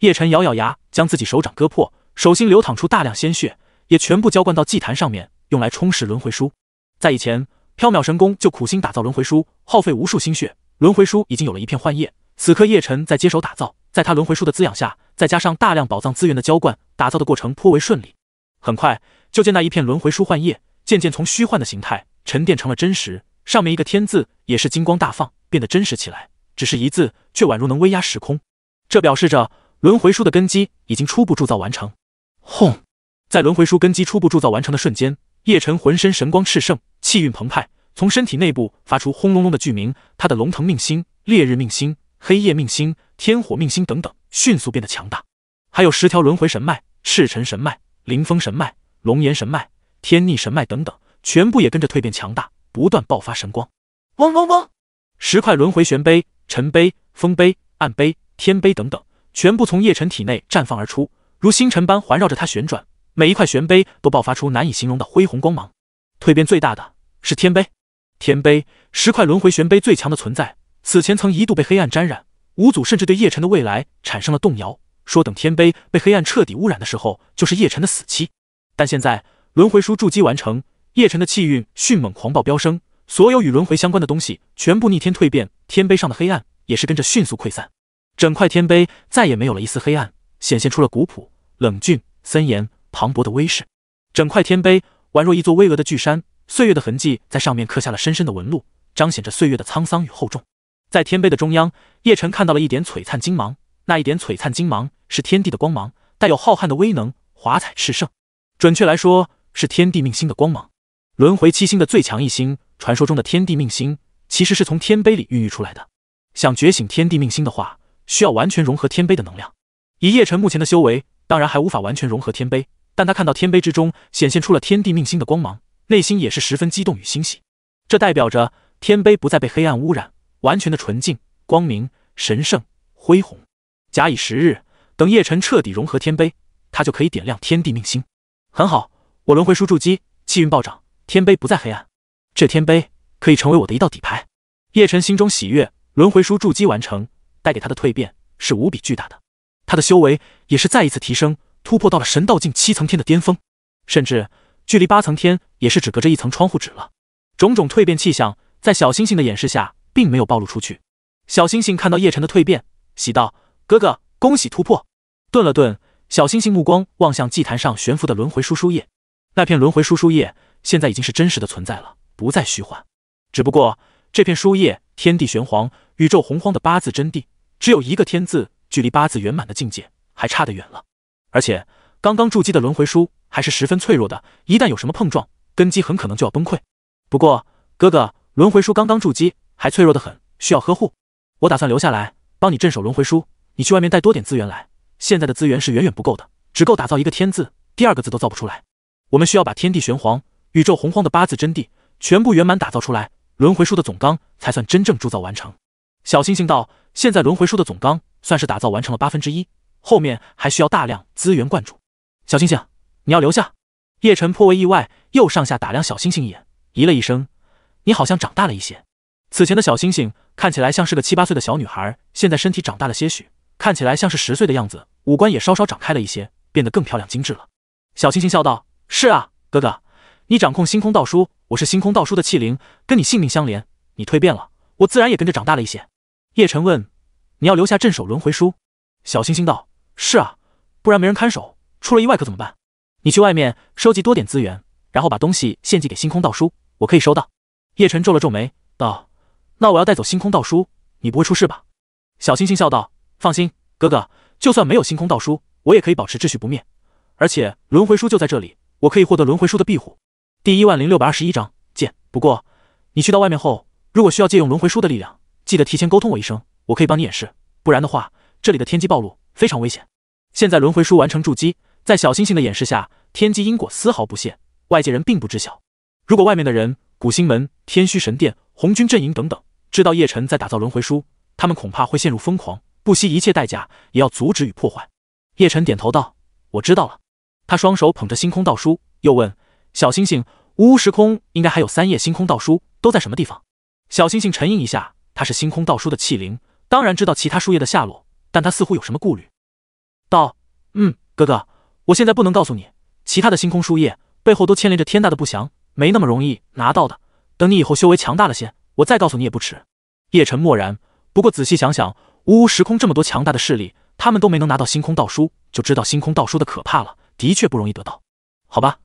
叶晨咬咬牙，将自己手掌割破，手心流淌出大量鲜血，也全部浇灌到祭坛上面，用来充实轮回书。在以前，缥缈神功就苦心打造轮回书，耗费无数心血。轮回书已经有了一片幻叶，此刻叶晨在接手打造，在他轮回书的滋养下，再加上大量宝藏资源的浇灌，打造的过程颇为顺利。很快，就见那一片轮回书幻叶渐渐从虚幻的形态沉淀成了真实，上面一个天字也是金光大放，变得真实起来。只是一字，却宛如能威压时空，这表示着。轮回书的根基已经初步铸造完成。轰！在轮回书根基初步铸造完成的瞬间，叶辰浑身神光炽盛，气运澎湃，从身体内部发出轰隆隆的巨鸣。他的龙腾命星、烈日命星、黑夜命星、天火命星等等，迅速变得强大。还有十条轮回神脉：赤尘神脉、灵风神脉、龙岩神脉、天逆神脉等等，全部也跟着蜕变强大，不断爆发神光。嗡嗡嗡！十块轮回玄碑、尘碑、风碑、暗碑、天碑等等。全部从叶辰体内绽放而出，如星辰般环绕着他旋转。每一块玄碑都爆发出难以形容的恢宏光芒。蜕变最大的是天碑，天碑十块轮回玄碑最强的存在。此前曾一度被黑暗沾染，五祖甚至对叶辰的未来产生了动摇，说等天碑被黑暗彻底污染的时候，就是叶辰的死期。但现在轮回书筑基完成，叶辰的气运迅猛狂暴飙升，所有与轮回相关的东西全部逆天蜕变，天碑上的黑暗也是跟着迅速溃散。整块天碑再也没有了一丝黑暗，显现出了古朴、冷峻、森严、磅礴的威势。整块天碑宛若一座巍峨的巨山，岁月的痕迹在上面刻下了深深的纹路，彰显着岁月的沧桑与厚重。在天碑的中央，叶辰看到了一点璀璨金芒。那一点璀璨金芒是天地的光芒，带有浩瀚的威能，华彩炽盛。准确来说，是天地命星的光芒。轮回七星的最强一星，传说中的天地命星，其实是从天碑里孕育出来的。想觉醒天地命星的话，需要完全融合天碑的能量。以叶辰目前的修为，当然还无法完全融合天碑，但他看到天碑之中显现出了天地命星的光芒，内心也是十分激动与欣喜。这代表着天碑不再被黑暗污染，完全的纯净、光明、神圣、恢宏。假以时日，等叶辰彻底融合天碑，他就可以点亮天地命星。很好，我轮回书筑基，气运暴涨，天碑不再黑暗。这天碑可以成为我的一道底牌。叶辰心中喜悦，轮回书筑基完成。带给他的蜕变是无比巨大的，他的修为也是再一次提升，突破到了神道境七层天的巅峰，甚至距离八层天也是只隔着一层窗户纸了。种种蜕变气象，在小星星的掩饰下，并没有暴露出去。小星星看到叶晨的蜕变，喜道：“哥哥，恭喜突破！”顿了顿，小星星目光望向祭坛上悬浮的轮回书书页，那片轮回书书页现在已经是真实的存在了，不再虚幻。只不过这片书页。天地玄黄，宇宙洪荒的八字真谛，只有一个天字，距离八字圆满的境界还差得远了。而且刚刚筑基的轮回书还是十分脆弱的，一旦有什么碰撞，根基很可能就要崩溃。不过哥哥，轮回书刚刚筑基，还脆弱的很，需要呵护。我打算留下来帮你镇守轮回书，你去外面带多点资源来。现在的资源是远远不够的，只够打造一个天字，第二个字都造不出来。我们需要把天地玄黄，宇宙洪荒的八字真谛全部圆满打造出来。轮回书的总纲才算真正铸造完成。小星星道：“现在轮回书的总纲算是打造完成了八分之一，后面还需要大量资源灌注。”小星星，你要留下？叶晨颇为意外，又上下打量小星星一眼，咦了一声：“你好像长大了一些。此前的小星星看起来像是个七八岁的小女孩，现在身体长大了些许，看起来像是十岁的样子，五官也稍稍长开了一些，变得更漂亮精致了。”小星星笑道：“是啊，哥哥。”你掌控星空道书，我是星空道书的器灵，跟你性命相连。你蜕变了，我自然也跟着长大了一些。叶晨问：“你要留下镇守轮回书？”小星星道：“是啊，不然没人看守，出了意外可怎么办？”你去外面收集多点资源，然后把东西献祭给星空道书，我可以收到。叶晨皱了皱眉，道：“那我要带走星空道书，你不会出事吧？”小星星笑道：“放心，哥哥，就算没有星空道书，我也可以保持秩序不灭。而且轮回书就在这里，我可以获得轮回书的庇护。”第一万零六百二十一章见。不过，你去到外面后，如果需要借用轮回书的力量，记得提前沟通我一声，我可以帮你演示。不然的话，这里的天机暴露，非常危险。现在轮回书完成筑基，在小星星的演示下，天机因果丝毫不泄，外界人并不知晓。如果外面的人，古星门、天虚神殿、红军阵营等等，知道叶晨在打造轮回书，他们恐怕会陷入疯狂，不惜一切代价也要阻止与破坏。叶晨点头道：“我知道了。”他双手捧着星空道书，又问。小星星，无无时空应该还有三页星空道书，都在什么地方？小星星沉吟一下，他是星空道书的器灵，当然知道其他书页的下落，但他似乎有什么顾虑。道，嗯，哥哥，我现在不能告诉你，其他的星空书页背后都牵连着天大的不祥，没那么容易拿到的。等你以后修为强大了些，我再告诉你也不迟。叶辰默然，不过仔细想想，无无时空这么多强大的势力，他们都没能拿到星空道书，就知道星空道书的可怕了，的确不容易得到。好吧。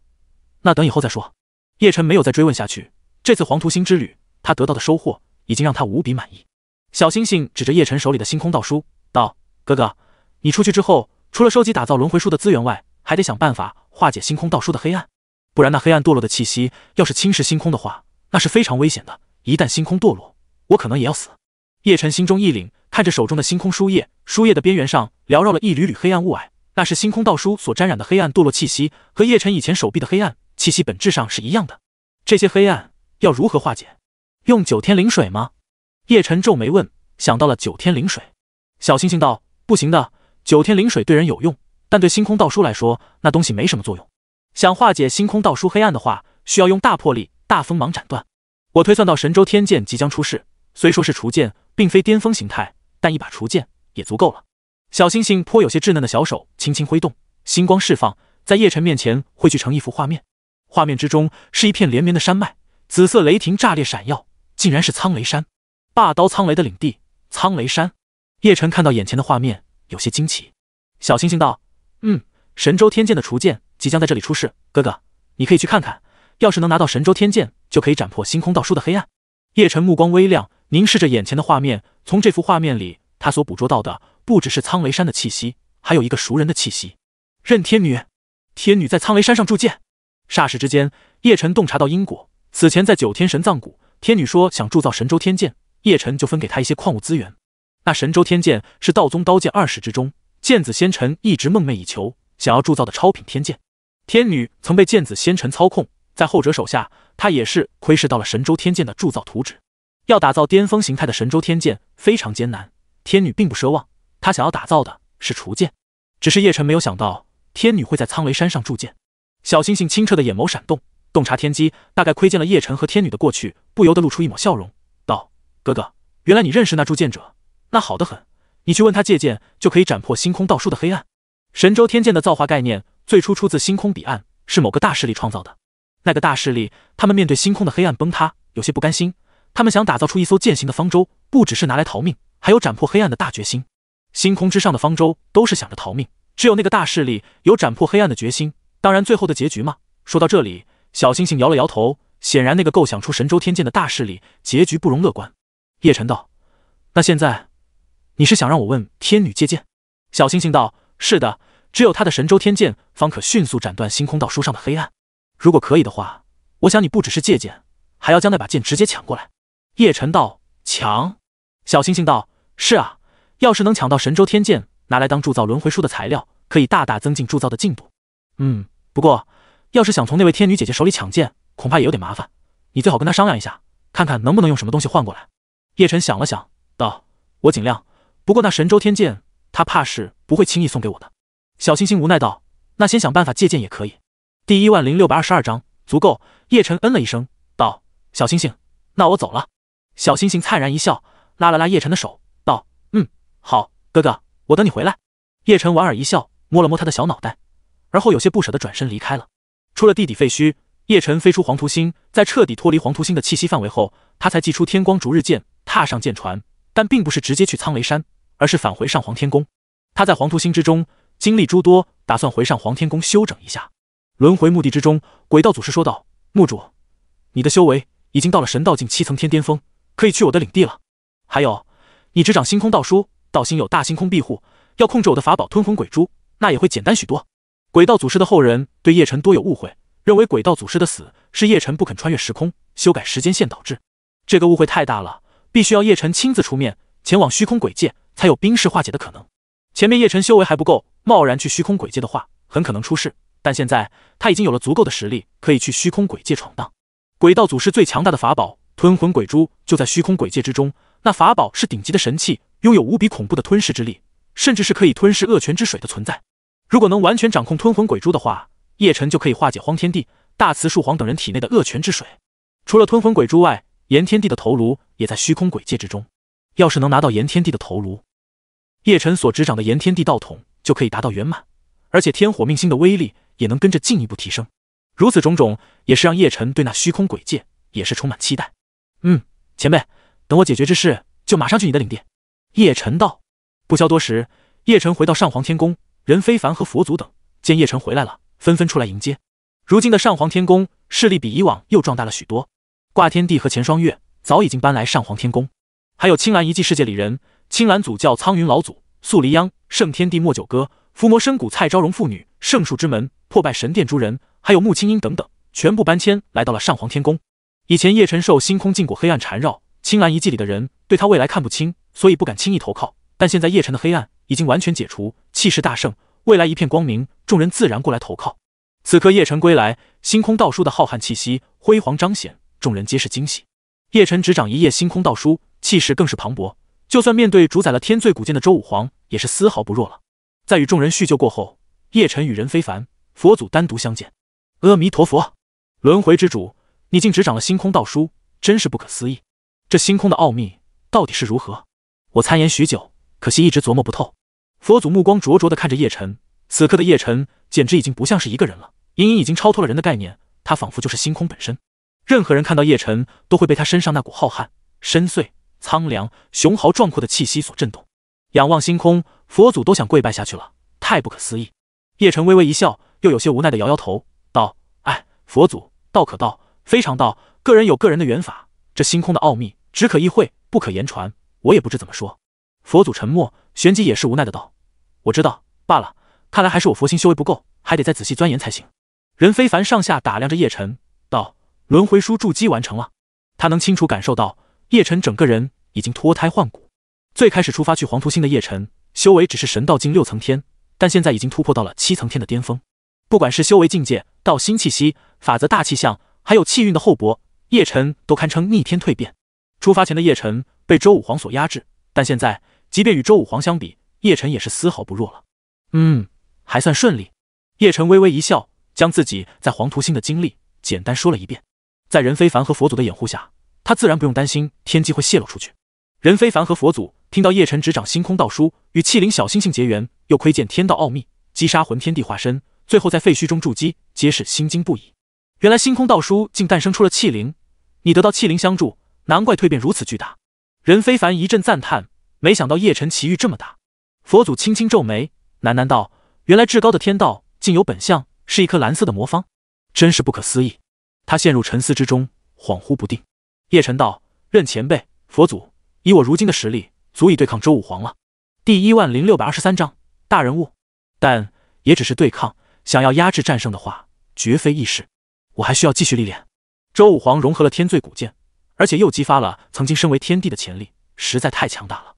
那等以后再说。叶晨没有再追问下去。这次黄图星之旅，他得到的收获已经让他无比满意。小星星指着叶晨手里的星空道书，道：“哥哥，你出去之后，除了收集打造轮回书的资源外，还得想办法化解星空道书的黑暗，不然那黑暗堕落的气息要是侵蚀星空的话，那是非常危险的。一旦星空堕落，我可能也要死。”叶晨心中一凛，看着手中的星空书页，书页的边缘上缭绕了一缕缕黑暗雾霭，那是星空道书所沾染的黑暗堕落气息和叶晨以前手臂的黑暗。气息本质上是一样的，这些黑暗要如何化解？用九天灵水吗？叶晨皱眉问。想到了九天灵水，小星星道：“不行的，九天灵水对人有用，但对星空道书来说，那东西没什么作用。想化解星空道书黑暗的话，需要用大魄力、大锋芒斩断。我推算到神州天剑即将出世，虽说是除剑，并非巅峰形态，但一把除剑也足够了。”小星星颇有些稚嫩的小手轻轻挥动，星光释放，在叶晨面前汇聚成一幅画面。画面之中是一片连绵的山脉，紫色雷霆炸裂闪耀，竟然是苍雷山，霸刀苍雷的领地。苍雷山，叶晨看到眼前的画面，有些惊奇。小星星道：“嗯，神州天剑的除剑即将在这里出世，哥哥，你可以去看看。要是能拿到神州天剑，就可以斩破星空道书的黑暗。”叶晨目光微亮，凝视着眼前的画面。从这幅画面里，他所捕捉到的不只是苍雷山的气息，还有一个熟人的气息。任天女，天女在苍雷山上铸剑。霎时之间，叶辰洞察到因果。此前在九天神藏谷，天女说想铸造神州天剑，叶辰就分给她一些矿物资源。那神州天剑是道宗刀剑二世之中剑子仙尘一直梦寐以求，想要铸造的超品天剑。天女曾被剑子仙尘操控，在后者手下，她也是窥视到了神州天剑的铸造图纸。要打造巅峰形态的神州天剑非常艰难，天女并不奢望，她想要打造的是雏剑。只是叶辰没有想到，天女会在苍雷山上铸剑。小星星清澈的眼眸闪动，洞察天机，大概窥见了叶晨和天女的过去，不由得露出一抹笑容，道：“哥哥，原来你认识那铸剑者，那好的很，你去问他借剑，就可以斩破星空道书的黑暗。神州天剑的造化概念最初出自星空彼岸，是某个大势力创造的。那个大势力，他们面对星空的黑暗崩塌，有些不甘心，他们想打造出一艘剑行的方舟，不只是拿来逃命，还有斩破黑暗的大决心。星空之上的方舟都是想着逃命，只有那个大势力有斩破黑暗的决心。”当然，最后的结局嘛。说到这里，小星星摇了摇头。显然，那个构想出神州天剑的大势力，结局不容乐观。叶晨道：“那现在，你是想让我问天女借剑？”小星星道：“是的，只有他的神州天剑，方可迅速斩断星空道书上的黑暗。如果可以的话，我想你不只是借剑，还要将那把剑直接抢过来。”叶晨道：“抢？”小星星道：“是啊，要是能抢到神州天剑，拿来当铸造轮回书的材料，可以大大增进铸造的进度。嗯。”不过，要是想从那位天女姐姐手里抢剑，恐怕也有点麻烦。你最好跟她商量一下，看看能不能用什么东西换过来。叶晨想了想，道：“我尽量。不过那神州天剑，她怕是不会轻易送给我的。”小星星无奈道：“那先想办法借剑也可以。”第一万零六百二十二章足够。叶晨嗯了一声，道：“小星星，那我走了。”小星星灿然一笑，拉了拉叶晨的手，道：“嗯，好，哥哥，我等你回来。”叶晨莞尔一笑，摸了摸他的小脑袋。而后有些不舍的转身离开了，出了地底废墟，叶晨飞出黄图星，在彻底脱离黄图星的气息范围后，他才祭出天光逐日剑，踏上舰船。但并不是直接去苍雷山，而是返回上皇天宫。他在黄图星之中经历诸多，打算回上皇天宫休整一下。轮回墓地之中，鬼道祖师说道：“墓主，你的修为已经到了神道境七层天巅峰，可以去我的领地了。还有，你执掌星空道书，道心有大星空庇护，要控制我的法宝吞魂鬼珠，那也会简单许多。”鬼道祖师的后人对叶辰多有误会，认为鬼道祖师的死是叶辰不肯穿越时空、修改时间线导致。这个误会太大了，必须要叶辰亲自出面，前往虚空鬼界才有冰释化解的可能。前面叶辰修为还不够，贸然去虚空鬼界的话，很可能出事。但现在他已经有了足够的实力，可以去虚空鬼界闯荡。鬼道祖师最强大的法宝吞魂鬼珠就在虚空鬼界之中，那法宝是顶级的神器，拥有无比恐怖的吞噬之力，甚至是可以吞噬恶泉之水的存在。如果能完全掌控吞魂鬼珠的话，叶辰就可以化解荒天地、大慈树皇等人体内的恶泉之水。除了吞魂鬼珠外，炎天地的头颅也在虚空鬼界之中。要是能拿到炎天地的头颅，叶晨所执掌的炎天地道统就可以达到圆满，而且天火命星的威力也能跟着进一步提升。如此种种，也是让叶晨对那虚空鬼界也是充满期待。嗯，前辈，等我解决之事，就马上去你的领地。叶辰道。不消多时，叶辰回到上皇天宫。任非凡和佛祖等见叶晨回来了，纷纷出来迎接。如今的上皇天宫势力比以往又壮大了许多。挂天帝和钱双月早已经搬来上皇天宫，还有青蓝遗迹世界里人，青蓝祖教苍云老祖素离央、圣天帝莫九歌、伏魔深谷蔡昭荣父女、圣树之门破败神殿诸人，还有木青鹰等等，全部搬迁来到了上皇天宫。以前叶晨受星空禁果黑暗缠绕，青蓝遗迹里的人对他未来看不清，所以不敢轻易投靠。但现在叶晨的黑暗已经完全解除。气势大盛，未来一片光明，众人自然过来投靠。此刻叶晨归来，星空道书的浩瀚气息辉煌彰显，众人皆是惊喜。叶晨执掌一夜星空道书，气势更是磅礴，就算面对主宰了天罪古剑的周武皇，也是丝毫不弱了。在与众人叙旧过后，叶晨与人非凡、佛祖单独相见。阿弥陀佛，轮回之主，你竟执掌了星空道书，真是不可思议。这星空的奥秘到底是如何？我参研许久，可惜一直琢磨不透。佛祖目光灼灼的看着叶晨，此刻的叶晨简直已经不像是一个人了，隐隐已经超脱了人的概念，他仿佛就是星空本身。任何人看到叶晨，都会被他身上那股浩瀚、深邃、苍凉、雄豪、壮阔的气息所震动。仰望星空，佛祖都想跪拜下去了，太不可思议。叶晨微微一笑，又有些无奈的摇摇头，道：“哎，佛祖，道可道，非常道，个人有个人的缘法，这星空的奥秘，只可意会，不可言传，我也不知怎么说。”佛祖沉默，旋即也是无奈的道。我知道罢了，看来还是我佛心修为不够，还得再仔细钻研才行。任非凡上下打量着叶晨，道：“轮回书筑基完成了，他能清楚感受到，叶晨整个人已经脱胎换骨。最开始出发去黄土星的叶晨，修为只是神道境六层天，但现在已经突破到了七层天的巅峰。不管是修为境界、道心气息、法则大气象，还有气运的厚薄，叶晨都堪称逆天蜕变。出发前的叶晨被周武皇所压制，但现在即便与周武皇相比。”叶晨也是丝毫不弱了，嗯，还算顺利。叶晨微微一笑，将自己在黄图星的经历简单说了一遍。在任非凡和佛祖的掩护下，他自然不用担心天机会泄露出去。任非凡和佛祖听到叶晨执掌星空道书，与气灵小星星结缘，又窥见天道奥秘，击杀魂天地化身，最后在废墟中筑基，皆是心惊不已。原来星空道书竟诞生出了气灵，你得到气灵相助，难怪蜕变如此巨大。任非凡一阵赞叹，没想到叶晨奇遇这么大。佛祖轻轻皱眉，喃喃道：“原来至高的天道竟有本相，是一颗蓝色的魔方，真是不可思议。”他陷入沉思之中，恍惚不定。叶辰道：“任前辈，佛祖，以我如今的实力，足以对抗周武皇了。”第一万零六百二十三章大人物，但也只是对抗。想要压制、战胜的话，绝非易事。我还需要继续历练。周武皇融合了天罪古剑，而且又激发了曾经身为天帝的潜力，实在太强大了。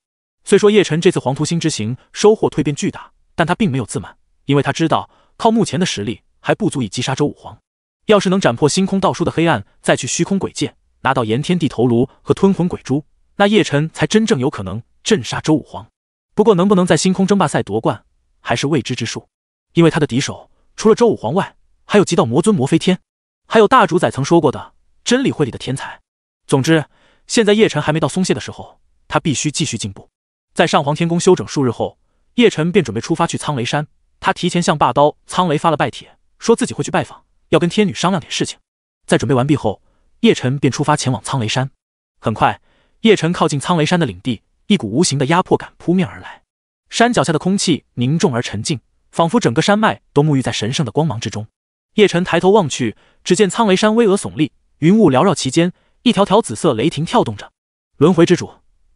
虽说叶晨这次黄图星之行收获蜕变巨大，但他并没有自满，因为他知道靠目前的实力还不足以击杀周武皇。要是能斩破星空道书的黑暗，再去虚空鬼界拿到炎天帝头颅和吞魂鬼珠，那叶晨才真正有可能镇杀周武皇。不过，能不能在星空争霸赛夺冠还是未知之数，因为他的敌手除了周武皇外，还有极道魔尊魔飞天，还有大主宰曾说过的真理会里的天才。总之，现在叶晨还没到松懈的时候，他必须继续进步。在上皇天宫休整数日后，叶晨便准备出发去苍雷山。他提前向霸刀苍雷发了拜帖，说自己会去拜访，要跟天女商量点事情。在准备完毕后，叶晨便出发前往苍雷山。很快，叶晨靠近苍雷山的领地，一股无形的压迫感扑面而来。山脚下的空气凝重而沉静，仿佛整个山脉都沐浴在神圣的光芒之中。叶晨抬头望去，只见苍雷山巍峨耸立，云雾缭绕其间，一条条紫色雷霆跳动着。轮回之主，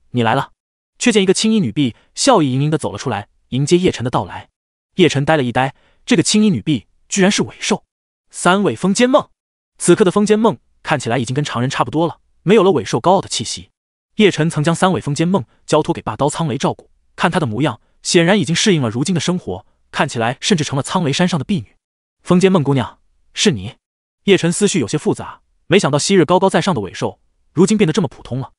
你来了。却见一个青衣女婢笑意盈盈地走了出来，迎接叶晨的到来。叶晨呆了一呆，这个青衣女婢居然是尾兽三尾风间梦。此刻的风间梦看起来已经跟常人差不多了，没有了尾兽高傲的气息。叶晨曾将三尾风间梦交托给霸刀苍雷照顾，看她的模样，显然已经适应了如今的生活，看起来甚至成了苍雷山上的婢女。风间梦姑娘，是你？叶晨思绪有些复杂，没想到昔日高高在上的尾兽，如今变得这么普通了。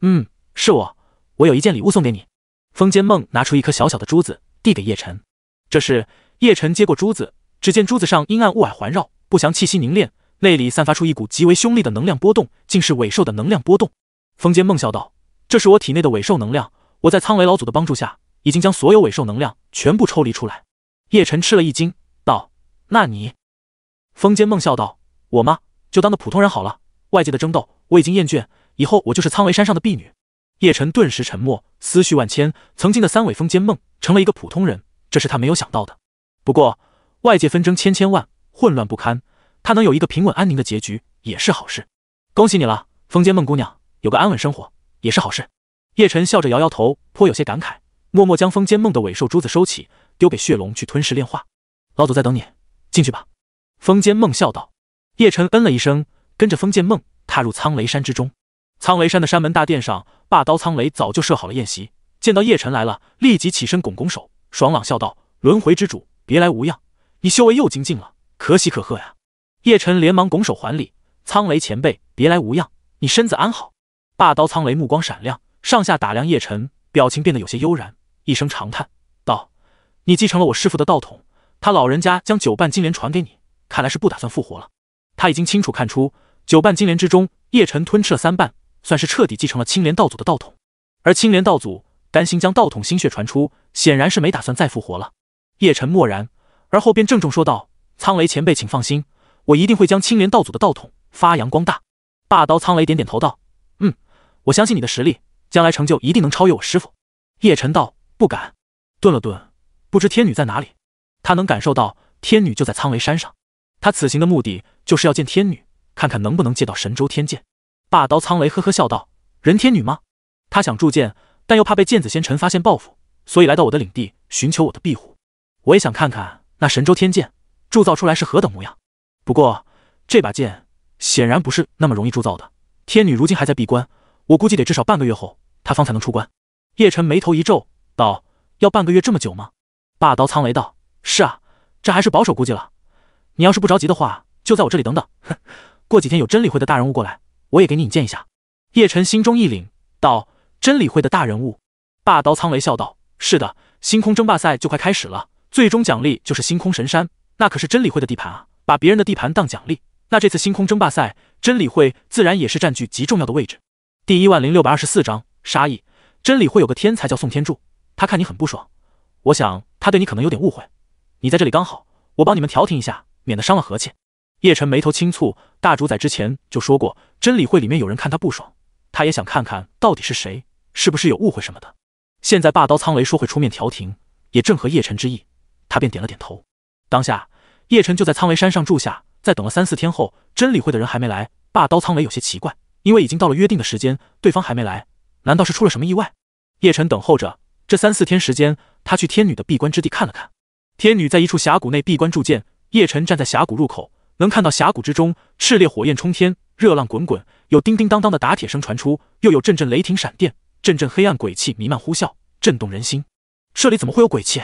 嗯，是我。我有一件礼物送给你，风间梦拿出一颗小小的珠子递给叶晨。这是叶晨接过珠子，只见珠子上阴暗雾霭环绕，不祥气息凝练，内里散发出一股极为凶厉的能量波动，竟是尾兽的能量波动。风间梦笑道：“这是我体内的尾兽能量，我在苍雷老祖的帮助下，已经将所有尾兽能量全部抽离出来。”叶晨吃了一惊，道：“那你？”风间梦笑道：“我吗？就当个普通人好了。外界的争斗我已经厌倦，以后我就是苍雷山上的婢女。”叶晨顿时沉默，思绪万千。曾经的三尾风间梦成了一个普通人，这是他没有想到的。不过外界纷争千千万，混乱不堪，他能有一个平稳安宁的结局也是好事。恭喜你了，风间梦姑娘，有个安稳生活也是好事。叶晨笑着摇摇头，颇有些感慨，默默将风间梦的尾兽珠子收起，丢给血龙去吞噬炼化。老祖在等你，进去吧。风间梦笑道。叶晨嗯了一声，跟着风间梦踏入苍雷山之中。苍雷山的山门大殿上。霸刀苍雷早就设好了宴席，见到叶晨来了，立即起身拱拱手，爽朗笑道：“轮回之主，别来无恙，你修为又精进了，可喜可贺呀！”叶晨连忙拱手还礼：“苍雷前辈，别来无恙，你身子安好？”霸刀苍雷目光闪亮，上下打量叶晨，表情变得有些悠然，一声长叹道：“你继承了我师父的道统，他老人家将九瓣金莲传给你，看来是不打算复活了。他已经清楚看出，九瓣金莲之中，叶晨吞吃了三瓣。”算是彻底继承了青莲道祖的道统，而青莲道祖担心将道统心血传出，显然是没打算再复活了。叶辰默然，而后便郑重说道：“苍雷前辈，请放心，我一定会将青莲道祖的道统发扬光大。”霸刀苍雷点点头道：“嗯，我相信你的实力，将来成就一定能超越我师傅。”叶晨道：“不敢。”顿了顿，不知天女在哪里，他能感受到天女就在苍雷山上。他此行的目的就是要见天女，看看能不能借到神州天剑。霸刀苍雷呵呵笑道：“任天女吗？她想铸剑，但又怕被剑子仙尘发现报复，所以来到我的领地寻求我的庇护。我也想看看那神州天剑铸造出来是何等模样。不过这把剑显然不是那么容易铸造的。天女如今还在闭关，我估计得至少半个月后她方才能出关。”叶辰眉头一皱，道：“要半个月这么久吗？”霸刀苍雷道：“是啊，这还是保守估计了。你要是不着急的话，就在我这里等等。哼，过几天有真理会的大人物过来。”我也给你引荐一下。叶晨心中一凛，道：“真理会的大人物。”霸刀苍雷笑道：“是的，星空争霸赛就快开始了，最终奖励就是星空神山，那可是真理会的地盘啊！把别人的地盘当奖励，那这次星空争霸赛，真理会自然也是占据极重要的位置。”第一万零六百二十四章杀意。真理会有个天才叫宋天柱，他看你很不爽，我想他对你可能有点误会。你在这里刚好，我帮你们调停一下，免得伤了和气。叶晨眉头轻蹙，大主宰之前就说过，真理会里面有人看他不爽，他也想看看到底是谁，是不是有误会什么的。现在霸刀苍雷说会出面调停，也正合叶晨之意，他便点了点头。当下，叶晨就在苍雷山上住下，在等了三四天后，真理会的人还没来，霸刀苍雷有些奇怪，因为已经到了约定的时间，对方还没来，难道是出了什么意外？叶晨等候着这三四天时间，他去天女的闭关之地看了看，天女在一处峡谷内闭关铸剑，叶晨站在峡谷入口。能看到峡谷之中，炽烈火焰冲天，热浪滚滚，有叮叮当当的打铁声传出，又有阵阵雷霆闪电，阵阵黑暗鬼气弥漫呼啸，震动人心。这里怎么会有鬼气？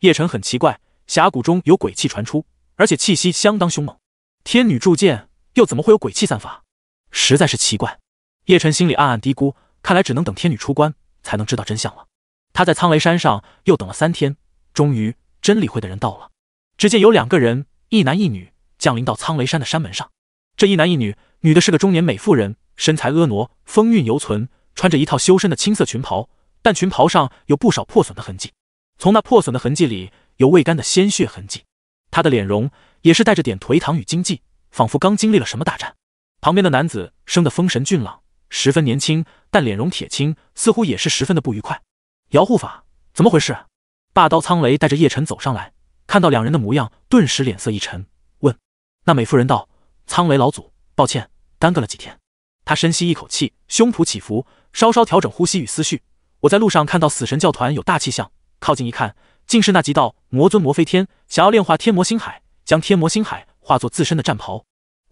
叶晨很奇怪，峡谷中有鬼气传出，而且气息相当凶猛。天女铸剑又怎么会有鬼气散发？实在是奇怪。叶晨心里暗暗嘀咕，看来只能等天女出关才能知道真相了。他在苍雷山上又等了三天，终于真理会的人到了。只见有两个人，一男一女。降临到苍雷山的山门上，这一男一女，女的是个中年美妇人，身材婀娜，风韵犹存，穿着一套修身的青色裙袍，但裙袍上有不少破损的痕迹，从那破损的痕迹里有未干的鲜血痕迹。她的脸容也是带着点颓唐与惊悸，仿佛刚经历了什么大战。旁边的男子生得风神俊朗，十分年轻，但脸容铁青，似乎也是十分的不愉快。姚护法，怎么回事？霸刀苍雷带着叶晨走上来，看到两人的模样，顿时脸色一沉。那美妇人道：“苍雷老祖，抱歉，耽搁了几天。”他深吸一口气，胸脯起伏，稍稍调整呼吸与思绪。我在路上看到死神教团有大气象，靠近一看，竟是那极道魔尊魔飞天想要炼化天魔星海，将天魔星海化作自身的战袍。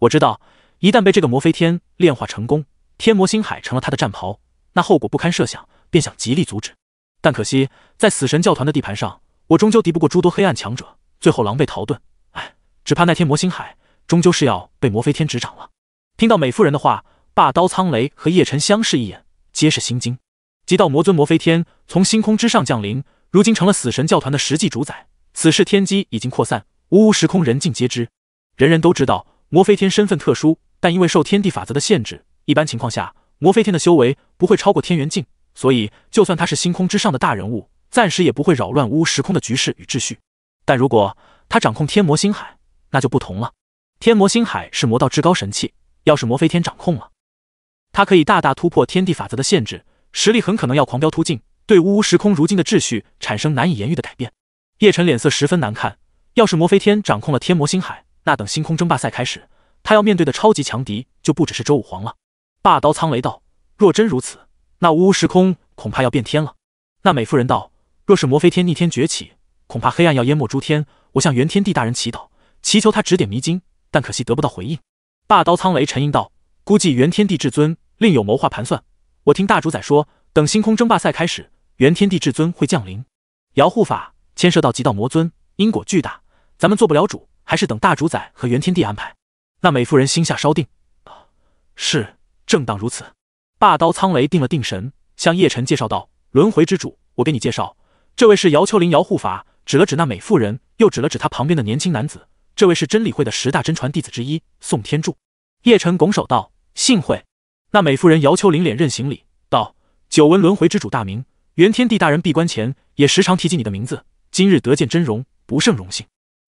我知道，一旦被这个魔飞天炼化成功，天魔星海成了他的战袍，那后果不堪设想。便想极力阻止，但可惜在死神教团的地盘上，我终究敌不过诸多黑暗强者，最后狼狈逃遁。唉，只怕那天魔星海。终究是要被魔飞天执掌了。听到美妇人的话，霸刀苍雷和叶辰相视一眼，皆是心惊。极道魔尊魔飞天从星空之上降临，如今成了死神教团的实际主宰。此事天机已经扩散，呜呜时空人尽皆知。人人都知道魔飞天身份特殊，但因为受天地法则的限制，一般情况下魔飞天的修为不会超过天元境，所以就算他是星空之上的大人物，暂时也不会扰乱乌无时空的局势与秩序。但如果他掌控天魔星海，那就不同了。天魔星海是魔道至高神器，要是魔飞天掌控了，它可以大大突破天地法则的限制，实力很可能要狂飙突进，对呜呜时空如今的秩序产生难以言喻的改变。叶辰脸色十分难看，要是魔飞天掌控了天魔星海，那等星空争霸赛开始，他要面对的超级强敌就不只是周武皇了。霸刀苍雷道，若真如此，那呜呜时空恐怕要变天了。那美妇人道，若是魔飞天逆天崛起，恐怕黑暗要淹没诸天。我向元天帝大人祈祷，祈求他指点迷津。但可惜得不到回应。霸刀苍雷沉吟道：“估计元天帝至尊另有谋划盘算。我听大主宰说，等星空争霸赛开始，元天帝至尊会降临。姚护法，牵涉到极道魔尊，因果巨大，咱们做不了主，还是等大主宰和元天帝安排。”那美妇人心下稍定，是，正当如此。霸刀苍雷定了定神，向叶晨介绍道：“轮回之主，我给你介绍，这位是姚秋林，姚护法。”指了指那美妇人，又指了指他旁边的年轻男子。这位是真理会的十大真传弟子之一宋天柱，叶晨拱手道：“幸会。”那美妇人姚秋玲脸认行礼道：“久闻轮回之主大名，元天帝大人闭关前也时常提及你的名字，今日得见真容，不胜荣幸。”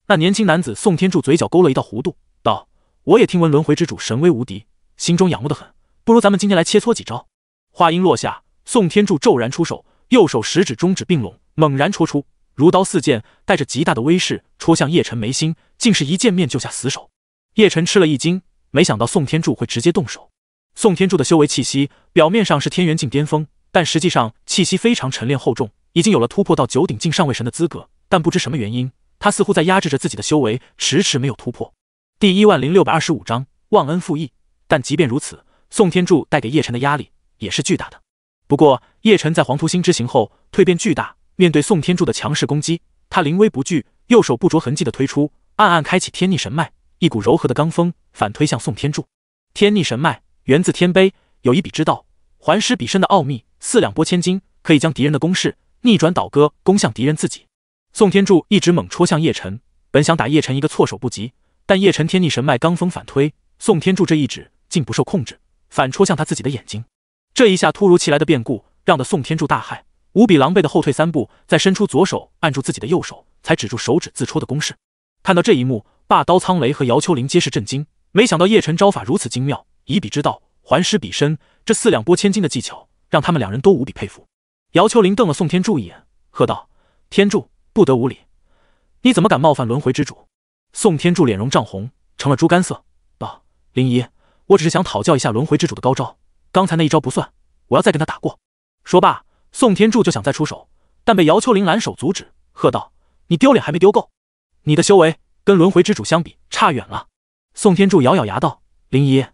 那年轻男子宋天柱嘴角勾了一道弧度，道：“我也听闻轮回之主神威无敌，心中仰慕的很，不如咱们今天来切磋几招。”话音落下，宋天柱骤然出手，右手食指中指并拢，猛然戳出。如刀似剑，带着极大的威势，戳向叶晨眉心，竟是一见面就下死手。叶晨吃了一惊，没想到宋天柱会直接动手。宋天柱的修为气息，表面上是天元境巅峰，但实际上气息非常沉练厚重，已经有了突破到九鼎境上位神的资格。但不知什么原因，他似乎在压制着自己的修为，迟迟没有突破。第一万零六百二十五章忘恩负义。但即便如此，宋天柱带给叶晨的压力也是巨大的。不过，叶晨在黄图星之行后蜕变巨大。面对宋天柱的强势攻击，他临危不惧，右手不着痕迹的推出，暗暗开启天逆神脉，一股柔和的罡风反推向宋天柱。天逆神脉源自天碑，有一笔之道，还施彼身的奥秘，四两拨千斤，可以将敌人的攻势逆转倒戈，攻向敌人自己。宋天柱一直猛戳向叶辰，本想打叶辰一个措手不及，但叶辰天逆神脉罡风反推，宋天柱这一指竟不受控制，反戳向他自己的眼睛。这一下突如其来的变故，让得宋天柱大骇。无比狼狈的后退三步，再伸出左手按住自己的右手，才止住手指自戳的攻势。看到这一幕，霸刀苍雷和姚秋玲皆是震惊，没想到叶晨招法如此精妙，以彼之道还施彼身，这四两拨千斤的技巧让他们两人都无比佩服。姚秋玲瞪了宋天柱一眼，喝道：“天柱，不得无礼！你怎么敢冒犯轮回之主？”宋天柱脸容涨红，成了猪肝色，道：“林姨，我只是想讨教一下轮回之主的高招。刚才那一招不算，我要再跟他打过。”说罢。宋天柱就想再出手，但被姚秋玲拦手阻止，喝道：“你丢脸还没丢够？你的修为跟轮回之主相比差远了。”宋天柱咬咬牙道：“林姨，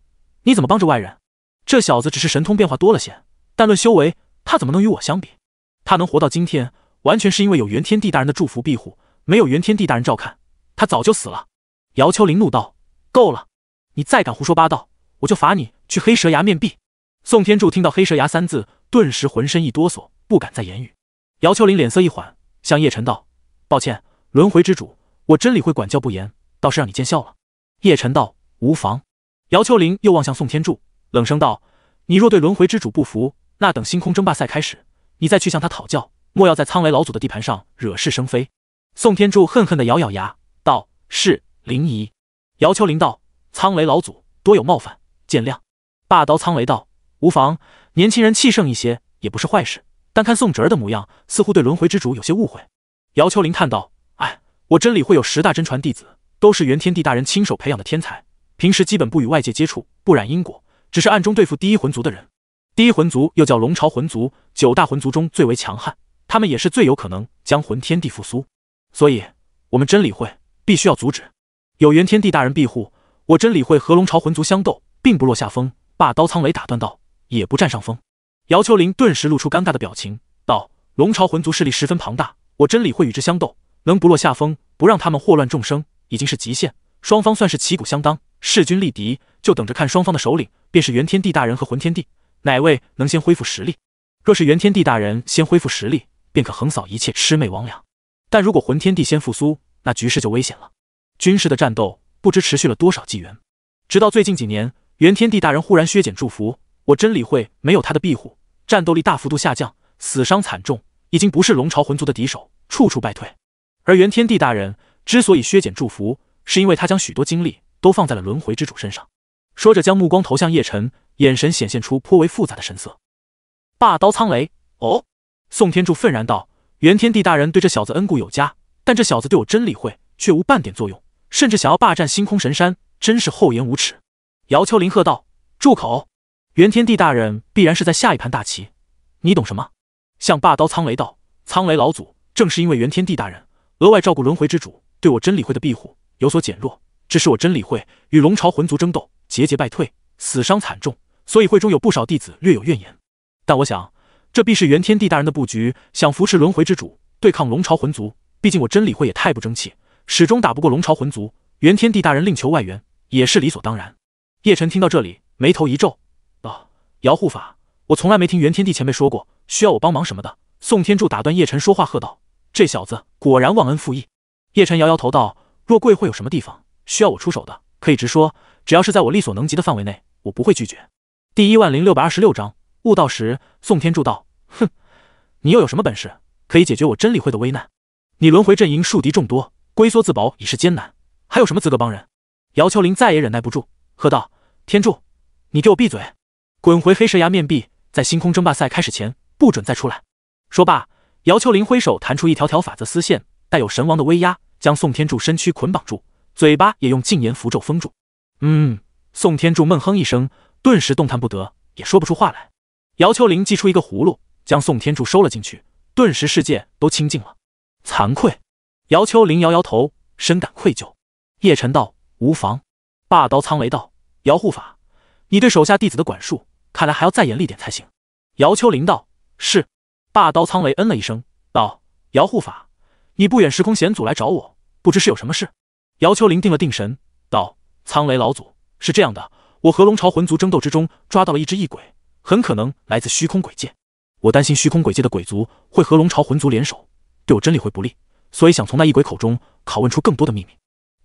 你怎么帮着外人？这小子只是神通变化多了些，但论修为，他怎么能与我相比？他能活到今天，完全是因为有元天帝大人的祝福庇护，没有元天帝大人照看，他早就死了。”姚秋玲怒道：“够了！你再敢胡说八道，我就罚你去黑蛇崖面壁。”宋天柱听到“黑蛇崖”三字，顿时浑身一哆嗦，不敢再言语。姚秋玲脸色一缓，向叶晨道：“抱歉，轮回之主，我真理会管教不严，倒是让你见笑了。”叶晨道：“无妨。”姚秋玲又望向宋天柱，冷声道：“你若对轮回之主不服，那等星空争霸赛开始，你再去向他讨教，莫要在苍雷老祖的地盘上惹是生非。”宋天柱恨恨地咬咬牙，道：“是，林姨。”姚秋玲道：“苍雷老祖多有冒犯，见谅。”霸刀苍雷道。无妨，年轻人气盛一些也不是坏事。但看宋哲的模样，似乎对轮回之主有些误会。姚秋玲叹道：“哎，我真理会有十大真传弟子，都是元天帝大人亲手培养的天才，平时基本不与外界接触，不染因果，只是暗中对付第一魂族的人。第一魂族又叫龙朝魂族，九大魂族中最为强悍，他们也是最有可能将魂天帝复苏。所以，我们真理会必须要阻止。有元天帝大人庇护，我真理会和龙朝魂族相斗，并不落下风。”霸刀苍雷打断道。也不占上风，姚秋玲顿时露出尴尬的表情，道：“龙朝魂族势力十分庞大，我真理会与之相斗，能不落下风，不让他们祸乱众生，已经是极限。双方算是旗鼓相当，势均力敌，就等着看双方的首领，便是元天帝大人和魂天帝，哪位能先恢复实力？若是元天帝大人先恢复实力，便可横扫一切魑魅魍魉；但如果魂天帝先复苏，那局势就危险了。军事的战斗不知持续了多少纪元，直到最近几年，元天帝大人忽然削减祝福。”我真理会没有他的庇护，战斗力大幅度下降，死伤惨重，已经不是龙朝魂族的敌手，处处败退。而元天帝大人之所以削减祝福，是因为他将许多精力都放在了轮回之主身上。说着，将目光投向叶晨，眼神显现出颇为复杂的神色。霸刀苍雷！哦，宋天柱愤然道：“元天帝大人对这小子恩顾有加，但这小子对我真理会却无半点作用，甚至想要霸占星空神山，真是厚颜无耻！”姚秋林喝道：“住口！”元天帝大人必然是在下一盘大棋，你懂什么？向霸刀苍雷道，苍雷老祖正是因为元天帝大人额外照顾轮回之主，对我真理会的庇护有所减弱，致使我真理会与龙朝魂族争斗节节败退，死伤惨重，所以会中有不少弟子略有怨言。但我想，这必是元天帝大人的布局，想扶持轮回之主对抗龙朝魂族。毕竟我真理会也太不争气，始终打不过龙朝魂族，元天帝大人另求外援也是理所当然。叶晨听到这里，眉头一皱。姚护法，我从来没听袁天帝前辈说过需要我帮忙什么的。宋天柱打断叶晨说话，喝道：“这小子果然忘恩负义。”叶晨摇摇头道：“若贵会有什么地方需要我出手的，可以直说，只要是在我力所能及的范围内，我不会拒绝。”第一万零六百二十六章悟道时，宋天柱道：“哼，你又有什么本事可以解决我真理会的危难？你轮回阵营树敌众多，龟缩自保已是艰难，还有什么资格帮人？”姚秋玲再也忍耐不住，喝道：“天柱，你给我闭嘴！”滚回黑蛇崖面壁，在星空争霸赛开始前，不准再出来。说罢，姚秋玲挥手弹出一条条法则丝线，带有神王的威压，将宋天柱身躯捆绑住，嘴巴也用禁言符咒封住。嗯，宋天柱闷哼一声，顿时动弹不得，也说不出话来。姚秋玲祭出一个葫芦，将宋天柱收了进去，顿时世界都清静了。惭愧，姚秋玲摇摇头，深感愧疚。叶晨道：“无妨。”霸刀苍雷道：“姚护法，你对手下弟子的管束。”看来还要再严厉点才行。姚秋林道：“是。”霸刀苍雷嗯了一声，道：“姚护法，你不远时空险阻来找我，不知是有什么事？”姚秋林定了定神，道：“苍雷老祖，是这样的，我和龙朝魂族争斗之中，抓到了一只异鬼，很可能来自虚空鬼界。我担心虚空鬼界的鬼族会和龙朝魂族联手，对我真理会不利，所以想从那异鬼口中拷问出更多的秘密。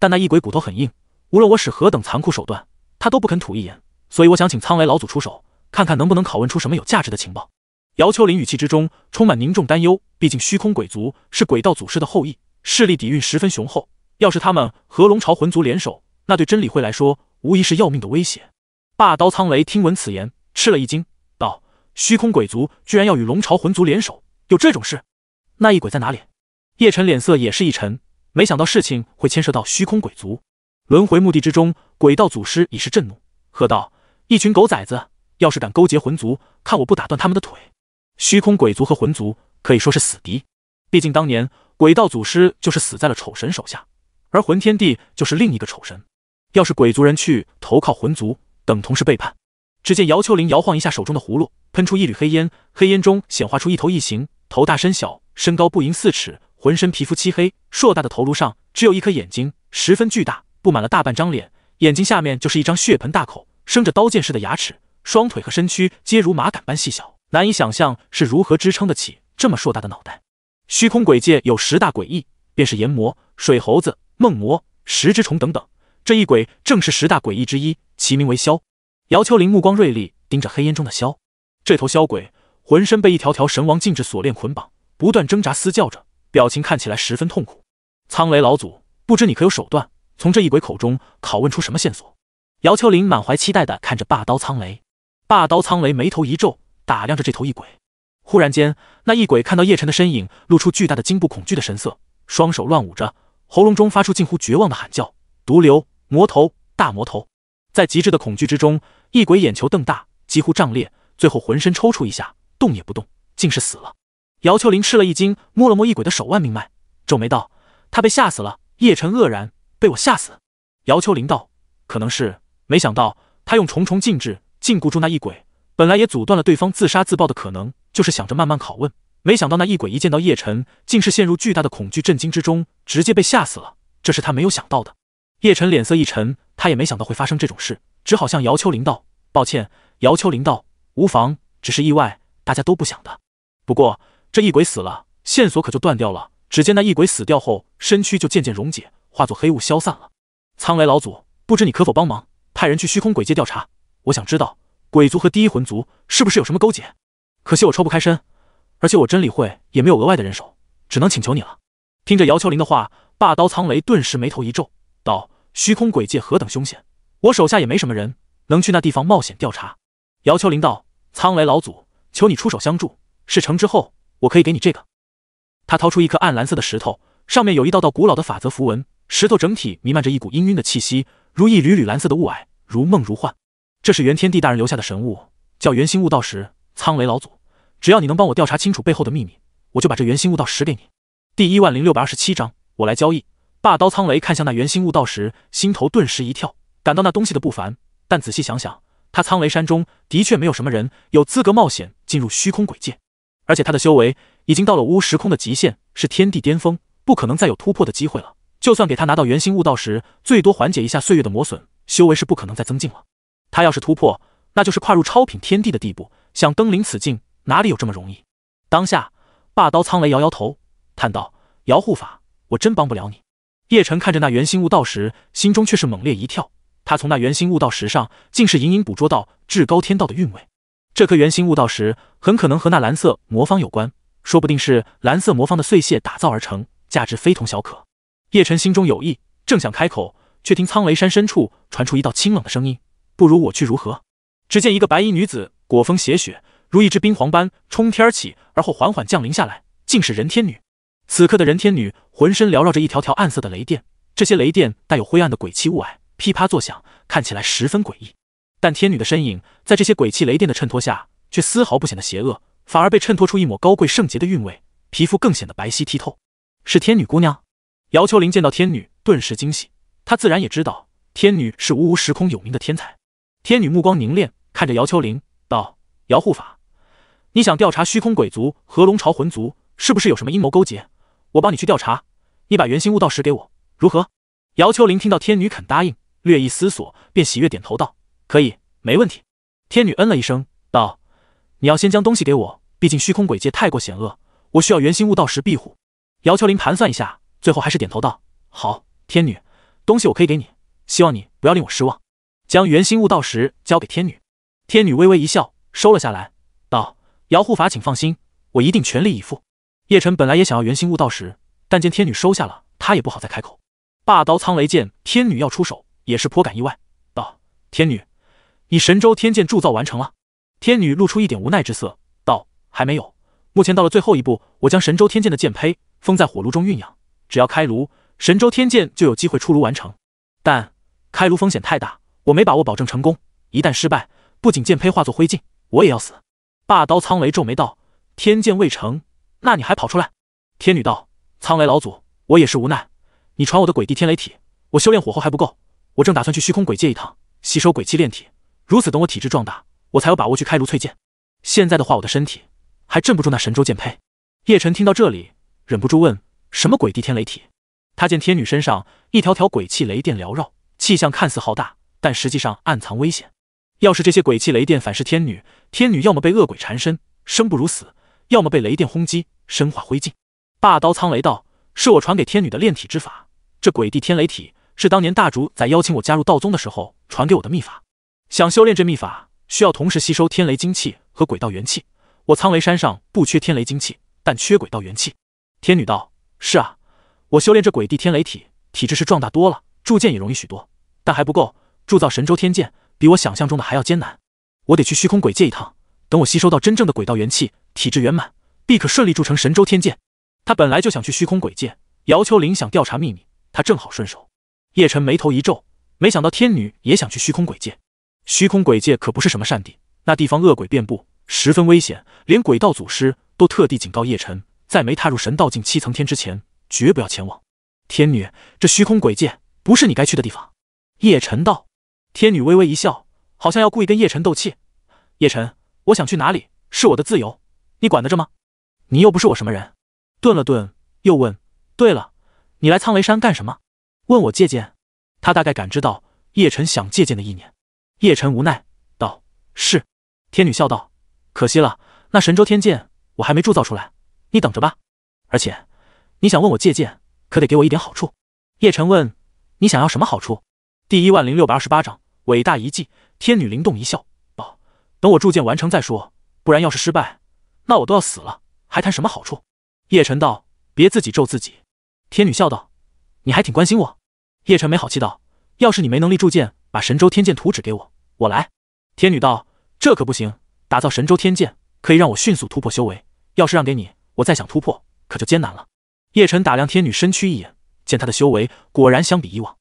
但那异鬼骨头很硬，无论我使何等残酷手段，他都不肯吐一言。所以我想请苍雷老祖出手。”看看能不能拷问出什么有价值的情报。姚秋林语气之中充满凝重担忧，毕竟虚空鬼族是鬼道祖师的后裔，势力底蕴十分雄厚。要是他们和龙朝魂族联手，那对真理会来说无疑是要命的威胁。霸刀苍雷听闻此言，吃了一惊，道：“虚空鬼族居然要与龙朝魂族联手，有这种事？那异鬼在哪里？”叶辰脸色也是一沉，没想到事情会牵涉到虚空鬼族。轮回墓地之中，鬼道祖师已是震怒，喝道：“一群狗崽子！”要是敢勾结魂族，看我不打断他们的腿！虚空鬼族和魂族可以说是死敌，毕竟当年鬼道祖师就是死在了丑神手下，而魂天帝就是另一个丑神。要是鬼族人去投靠魂族，等同是背叛。只见姚秋玲摇晃一下手中的葫芦，喷出一缕黑烟，黑烟中显化出一头异形，头大身小，身高不盈四尺，浑身皮肤漆黑，硕大的头颅上只有一颗眼睛，十分巨大，布满了大半张脸，眼睛下面就是一张血盆大口，生着刀剑似的牙齿。双腿和身躯皆如麻杆般细小，难以想象是如何支撑得起这么硕大的脑袋。虚空鬼界有十大诡异，便是炎魔、水猴子、梦魔、十之虫等等。这一鬼正是十大诡异之一，其名为萧。姚秋林目光锐利，盯着黑烟中的萧。这头萧鬼浑身被一条条神王禁制锁链捆绑，不断挣扎嘶叫着，表情看起来十分痛苦。苍雷老祖，不知你可有手段，从这一鬼口中拷问出什么线索？姚秋林满怀期待地看着霸刀苍雷。霸刀苍雷眉头一皱，打量着这头异鬼。忽然间，那异鬼看到叶晨的身影，露出巨大的惊怖、恐惧的神色，双手乱舞着，喉咙中发出近乎绝望的喊叫：“毒瘤，魔头，大魔头！”在极致的恐惧之中，异鬼眼球瞪大，几乎胀裂，最后浑身抽搐一下，动也不动，竟是死了。姚秋林吃了一惊，摸了摸异鬼的手腕命脉，皱眉道：“他被吓死了。”叶晨愕然：“被我吓死？”姚秋林道：“可能是没想到他用重重禁制。”禁锢住那异鬼，本来也阻断了对方自杀自爆的可能，就是想着慢慢拷问。没想到那异鬼一见到叶晨，竟是陷入巨大的恐惧震惊之中，直接被吓死了。这是他没有想到的。叶晨脸色一沉，他也没想到会发生这种事，只好向姚秋林道：“抱歉。”姚秋林道：“无妨，只是意外，大家都不想的。不过这异鬼死了，线索可就断掉了。”只见那异鬼死掉后，身躯就渐渐溶解，化作黑雾消散了。苍雷老祖，不知你可否帮忙派人去虚空鬼界调查？我想知道鬼族和第一魂族是不是有什么勾结？可惜我抽不开身，而且我真理会也没有额外的人手，只能请求你了。听着姚秋林的话，霸刀苍雷顿时眉头一皱，道：“虚空鬼界何等凶险，我手下也没什么人能去那地方冒险调查。”姚秋林道：“苍雷老祖，求你出手相助。事成之后，我可以给你这个。”他掏出一颗暗蓝色的石头，上面有一道道古老的法则符文，石头整体弥漫着一股氤氲的气息，如一缕缕蓝色的雾霭，如梦如幻。这是元天地大人留下的神物，叫元心悟道石。苍雷老祖，只要你能帮我调查清楚背后的秘密，我就把这元心悟道石给你。第一万零六百二十七章，我来交易。霸刀苍雷看向那元心悟道石，心头顿时一跳，感到那东西的不凡。但仔细想想，他苍雷山中的确没有什么人有资格冒险进入虚空鬼界，而且他的修为已经到了无时空的极限，是天地巅峰，不可能再有突破的机会了。就算给他拿到元心悟道石，最多缓解一下岁月的磨损，修为是不可能再增进了。他要是突破，那就是跨入超品天地的地步。想登临此境，哪里有这么容易？当下，霸刀苍雷摇摇头，叹道：“姚护法，我真帮不了你。”叶晨看着那圆心悟道石，心中却是猛烈一跳。他从那圆心悟道石上，竟是隐隐捕捉到至高天道的韵味。这颗圆心悟道石很可能和那蓝色魔方有关，说不定是蓝色魔方的碎屑打造而成，价值非同小可。叶晨心中有意，正想开口，却听苍雷山深处传出一道清冷的声音。不如我去如何？只见一个白衣女子，裹风携雪，如一只冰皇般冲天而起，而后缓缓降临下来，竟是任天女。此刻的任天女浑身缭绕着一条条暗色的雷电，这些雷电带有灰暗的鬼气雾霭，噼啪作响，看起来十分诡异。但天女的身影在这些鬼气雷电的衬托下，却丝毫不显得邪恶，反而被衬托出一抹高贵圣洁的韵味，皮肤更显得白皙剔透。是天女姑娘？姚秋玲见到天女，顿时惊喜。她自然也知道天女是无无时空有名的天才。天女目光凝练，看着姚秋玲，道：“姚护法，你想调查虚空鬼族和龙巢魂族是不是有什么阴谋勾结？我帮你去调查。你把元心悟道石给我，如何？”姚秋玲听到天女肯答应，略一思索，便喜悦点头道：“可以，没问题。”天女嗯了一声，道：“你要先将东西给我，毕竟虚空鬼界太过险恶，我需要元心悟道石庇护。”姚秋玲盘算一下，最后还是点头道：“好，天女，东西我可以给你，希望你不要令我失望。”将圆心悟道石交给天女，天女微微一笑，收了下来，道：“姚护法，请放心，我一定全力以赴。”叶辰本来也想要圆心悟道石，但见天女收下了，他也不好再开口。霸刀苍雷剑，天女要出手，也是颇感意外，道：“天女，你神州天剑铸造完成了？”天女露出一点无奈之色，道：“还没有，目前到了最后一步，我将神州天剑的剑胚封在火炉中酝酿，只要开炉，神州天剑就有机会出炉完成。但开炉风险太大。”我没把握保证成功，一旦失败，不仅剑胚化作灰烬，我也要死。霸刀苍雷皱眉道：“天剑未成，那你还跑出来？”天女道：“苍雷老祖，我也是无奈。你传我的鬼帝天雷体，我修炼火候还不够。我正打算去虚空鬼界一趟，吸收鬼气炼体。如此，等我体质壮大，我才有把握去开炉淬剑。现在的话，我的身体还镇不住那神州剑胚。”叶晨听到这里，忍不住问：“什么鬼帝天雷体？”他见天女身上一条条鬼气雷电缭绕，气象看似浩大。但实际上暗藏危险，要是这些鬼气雷电反噬天女，天女要么被恶鬼缠身，生不如死；要么被雷电轰击，身化灰烬。霸刀苍雷道是我传给天女的炼体之法，这鬼帝天雷体是当年大竹在邀请我加入道宗的时候传给我的秘法。想修炼这秘法，需要同时吸收天雷精气和鬼道元气。我苍雷山上不缺天雷精气，但缺鬼道元气。天女道是啊，我修炼这鬼帝天雷体，体质是壮大多了，铸剑也容易许多，但还不够。铸造神州天剑比我想象中的还要艰难，我得去虚空鬼界一趟。等我吸收到真正的鬼道元气，体质圆满，必可顺利铸成神州天剑。他本来就想去虚空鬼界，姚秋玲想调查秘密，他正好顺手。叶辰眉头一皱，没想到天女也想去虚空鬼界。虚空鬼界可不是什么善地，那地方恶鬼遍布，十分危险，连鬼道祖师都特地警告叶晨，在没踏入神道境七层天之前，绝不要前往。天女，这虚空鬼界不是你该去的地方。叶辰道。天女微微一笑，好像要故意跟叶晨斗气。叶晨，我想去哪里是我的自由，你管得着吗？你又不是我什么人。顿了顿，又问：“对了，你来苍雷山干什么？”问我借剑。他大概感知到叶晨想借剑的意念。叶晨无奈道：“是。”天女笑道：“可惜了，那神州天剑我还没铸造出来，你等着吧。而且你想问我借剑，可得给我一点好处。”叶晨问：“你想要什么好处？”第一万零六百二十八章伟大遗迹。天女灵动一笑，道：“等我铸剑完成再说，不然要是失败，那我都要死了，还谈什么好处？”叶晨道：“别自己咒自己。”天女笑道：“你还挺关心我。”叶晨没好气道：“要是你没能力铸剑，把神州天剑图纸给我，我来。”天女道：“这可不行，打造神州天剑可以让我迅速突破修为，要是让给你，我再想突破可就艰难了。”叶晨打量天女身躯一眼，见她的修为果然相比以往。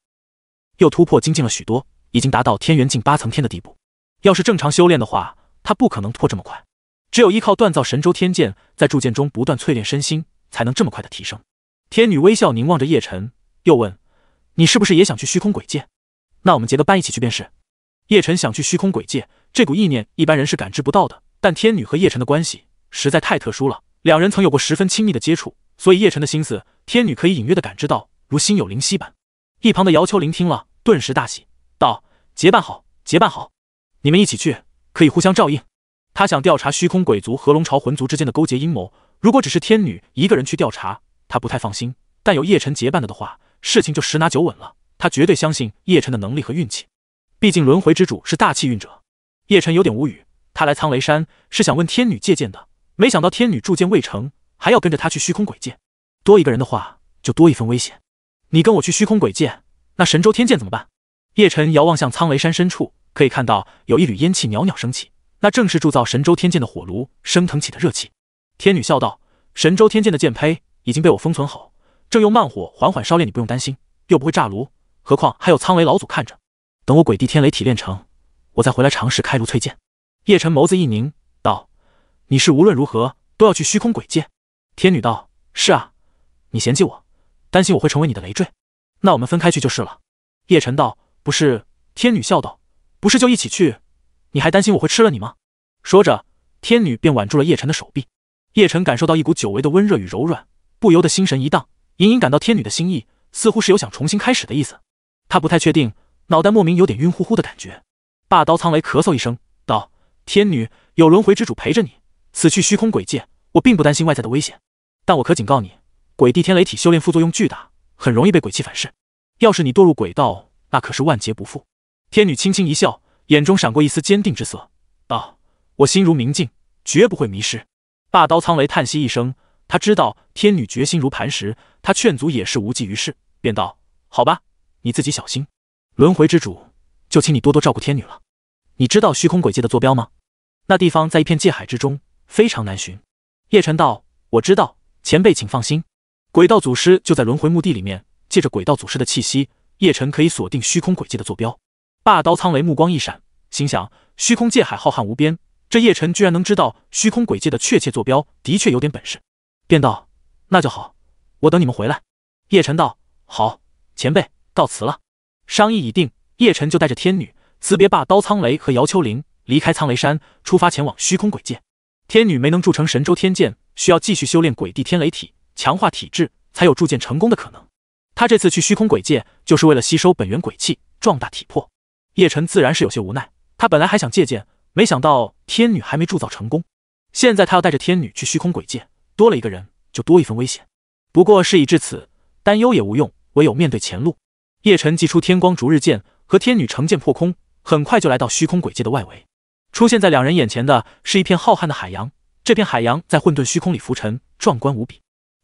又突破精进了许多，已经达到天元境八层天的地步。要是正常修炼的话，他不可能破这么快，只有依靠锻造神州天剑，在铸剑中不断淬炼身心，才能这么快的提升。天女微笑凝望着叶晨，又问：“你是不是也想去虚空鬼界？那我们结个伴一起去便是。”叶晨想去虚空鬼界，这股意念一般人是感知不到的。但天女和叶晨的关系实在太特殊了，两人曾有过十分亲密的接触，所以叶晨的心思，天女可以隐约的感知到，如心有灵犀般。一旁的姚秋玲听了。顿时大喜，道：“结伴好，结伴好，你们一起去，可以互相照应。”他想调查虚空鬼族和龙巢魂族之间的勾结阴谋，如果只是天女一个人去调查，他不太放心。但有叶辰结伴的的话，事情就十拿九稳了。他绝对相信叶辰的能力和运气，毕竟轮回之主是大气运者。叶辰有点无语，他来苍雷山是想问天女借剑的，没想到天女铸剑未成，还要跟着他去虚空鬼界。多一个人的话，就多一份危险。你跟我去虚空鬼界。那神州天剑怎么办？叶晨遥望向苍雷山深处，可以看到有一缕烟气袅袅升起，那正是铸造神州天剑的火炉升腾起的热气。天女笑道：“神州天剑的剑胚已经被我封存好，正用慢火缓缓烧炼，你不用担心，又不会炸炉。何况还有苍雷老祖看着。等我鬼帝天雷体炼成，我再回来尝试开炉淬剑。”叶晨眸子一凝，道：“你是无论如何都要去虚空鬼界？”天女道：“是啊，你嫌弃我，担心我会成为你的累赘。”那我们分开去就是了。叶晨道：“不是。”天女笑道：“不是就一起去？你还担心我会吃了你吗？”说着，天女便挽住了叶晨的手臂。叶晨感受到一股久违的温热与柔软，不由得心神一荡，隐隐感到天女的心意似乎是有想重新开始的意思。他不太确定，脑袋莫名有点晕乎乎的感觉。霸刀苍雷咳嗽一声道：“天女有轮回之主陪着你，此去虚空鬼界，我并不担心外在的危险。但我可警告你，鬼帝天雷体修炼副作用巨大。”很容易被鬼气反噬，要是你堕入鬼道，那可是万劫不复。天女轻轻一笑，眼中闪过一丝坚定之色，道：“我心如明镜，绝不会迷失。”霸刀苍雷叹息一声，他知道天女决心如磐石，他劝阻也是无济于事，便道：“好吧，你自己小心。轮回之主，就请你多多照顾天女了。你知道虚空鬼界的坐标吗？那地方在一片界海之中，非常难寻。”叶辰道：“我知道，前辈请放心。”鬼道祖师就在轮回墓地里面，借着鬼道祖师的气息，叶辰可以锁定虚空鬼界的坐标，霸刀苍雷目光一闪，心想：虚空界海浩瀚无边，这叶辰居然能知道虚空鬼界的确切坐标，的确有点本事。便道：“那就好，我等你们回来。”叶晨道：“好，前辈，告辞了。”商议已定，叶晨就带着天女辞别霸刀苍雷和姚秋玲，离开苍雷山，出发前往虚空鬼界。天女没能铸成神州天剑，需要继续修炼鬼帝天雷体。强化体质，才有铸剑成功的可能。他这次去虚空鬼界，就是为了吸收本源鬼气，壮大体魄。叶晨自然是有些无奈，他本来还想借鉴，没想到天女还没铸造成功。现在他要带着天女去虚空鬼界，多了一个人，就多一份危险。不过事已至此，担忧也无用，唯有面对前路。叶晨祭出天光逐日剑，和天女乘剑破空，很快就来到虚空鬼界的外围。出现在两人眼前的是一片浩瀚的海洋，这片海洋在混沌虚空里浮沉，壮观无比。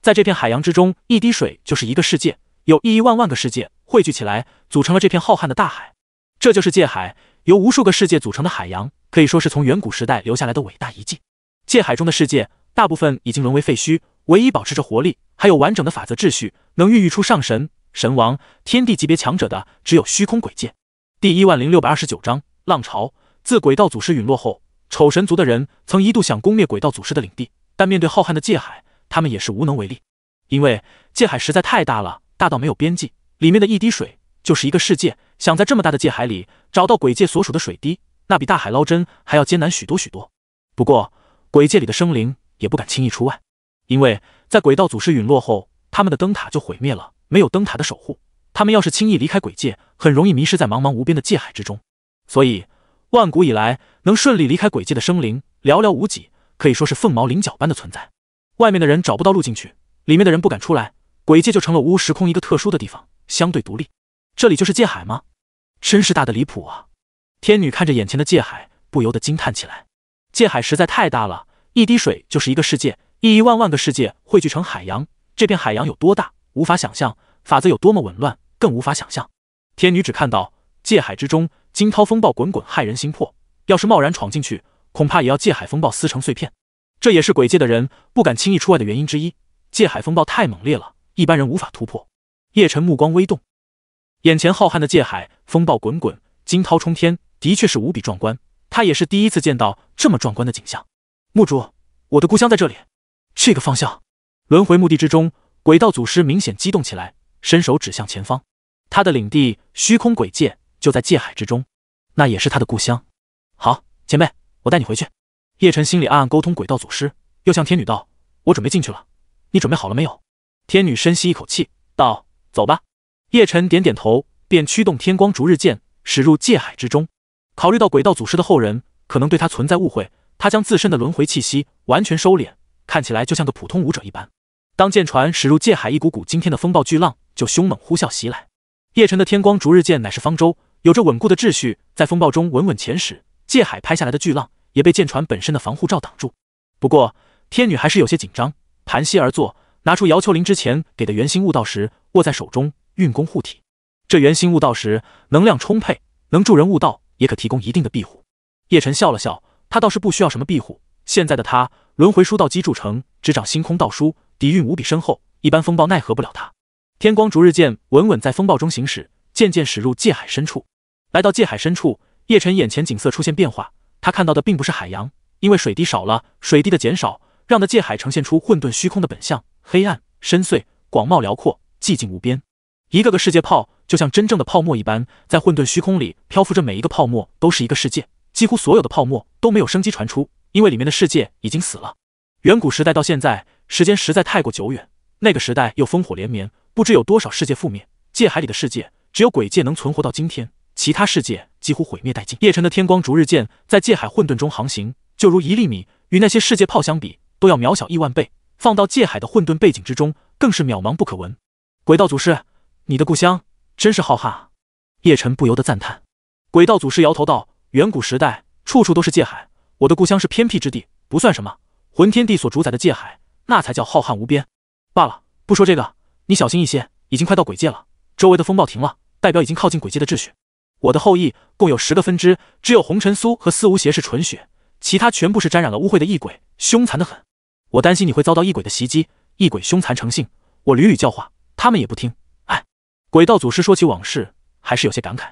在这片海洋之中，一滴水就是一个世界，有亿亿万万个世界汇聚起来，组成了这片浩瀚的大海。这就是界海，由无数个世界组成的海洋，可以说是从远古时代留下来的伟大遗迹。界海中的世界大部分已经沦为废墟，唯一保持着活力，还有完整的法则秩序，能孕育出上神、神王、天地级别强者的，只有虚空鬼界。第一万零六百二十九章浪潮。自鬼道祖师陨落后，丑神族的人曾一度想攻灭鬼道祖师的领地，但面对浩瀚的界海。他们也是无能为力，因为界海实在太大了，大到没有边际，里面的一滴水就是一个世界。想在这么大的界海里找到鬼界所属的水滴，那比大海捞针还要艰难许多许多。不过，鬼界里的生灵也不敢轻易出外，因为在鬼道祖师陨落后，他们的灯塔就毁灭了，没有灯塔的守护，他们要是轻易离开鬼界，很容易迷失在茫茫无边的界海之中。所以，万古以来能顺利离开鬼界的生灵寥寥无几，可以说是凤毛麟角般的存在。外面的人找不到路进去，里面的人不敢出来，鬼界就成了无时空一个特殊的地方，相对独立。这里就是界海吗？真是大的离谱啊！天女看着眼前的界海，不由得惊叹起来。界海实在太大了，一滴水就是一个世界，亿亿万万个世界汇聚成海洋。这片海洋有多大，无法想象；法则有多么紊乱，更无法想象。天女只看到界海之中，惊涛风暴滚滚，骇人心魄。要是贸然闯进去，恐怕也要界海风暴撕成碎片。这也是鬼界的人不敢轻易出外的原因之一，界海风暴太猛烈了，一般人无法突破。叶晨目光微动，眼前浩瀚的界海风暴滚滚，惊涛冲天，的确是无比壮观。他也是第一次见到这么壮观的景象。墓主，我的故乡在这里，这个方向。轮回墓地之中，鬼道祖师明显激动起来，伸手指向前方，他的领地虚空鬼界就在界海之中，那也是他的故乡。好，前辈，我带你回去。叶晨心里暗暗沟通鬼道祖师，又向天女道：“我准备进去了，你准备好了没有？”天女深吸一口气，道：“走吧。”叶晨点点头，便驱动天光逐日剑驶入界海之中。考虑到鬼道祖师的后人可能对他存在误会，他将自身的轮回气息完全收敛，看起来就像个普通武者一般。当舰船驶入界海，一股股惊天的风暴巨浪就凶猛呼啸袭来。叶晨的天光逐日剑乃是方舟，有着稳固的秩序，在风暴中稳稳前驶。界海拍下来的巨浪。也被舰船本身的防护罩挡住，不过天女还是有些紧张，盘膝而坐，拿出姚秋玲之前给的圆心悟道石握在手中，运功护体。这圆心悟道石能量充沛，能助人悟道，也可提供一定的庇护。叶晨笑了笑，他倒是不需要什么庇护，现在的他轮回书道基铸成，执掌星空道书，底蕴无比深厚，一般风暴奈何不了他。天光逐日剑稳稳在风暴中行驶，渐渐驶入界海深处。来到界海深处，叶晨眼前景色出现变化。他看到的并不是海洋，因为水滴少了。水滴的减少，让的界海呈现出混沌虚空的本相，黑暗、深邃、广袤辽阔、寂静无边。一个个世界泡，就像真正的泡沫一般，在混沌虚空里漂浮着。每一个泡沫都是一个世界，几乎所有的泡沫都没有生机传出，因为里面的世界已经死了。远古时代到现在，时间实在太过久远，那个时代又烽火连绵，不知有多少世界覆灭。界海里的世界，只有鬼界能存活到今天，其他世界。几乎毁灭殆尽。叶晨的天光逐日剑在界海混沌中航行，就如一粒米，与那些世界炮相比，都要渺小亿万倍。放到界海的混沌背景之中，更是渺茫不可闻。鬼道祖师，你的故乡真是浩瀚啊！叶晨不由得赞叹。鬼道祖师摇头道：“远古时代，处处都是界海。我的故乡是偏僻之地，不算什么。混天地所主宰的界海，那才叫浩瀚无边。”罢了，不说这个。你小心一些，已经快到鬼界了。周围的风暴停了，代表已经靠近鬼界的秩序。我的后裔共有十个分支，只有红尘苏和司无邪是纯血，其他全部是沾染了污秽的异鬼，凶残的很。我担心你会遭到异鬼的袭击，异鬼凶残成性，我屡屡教化，他们也不听。哎，鬼道祖师说起往事，还是有些感慨。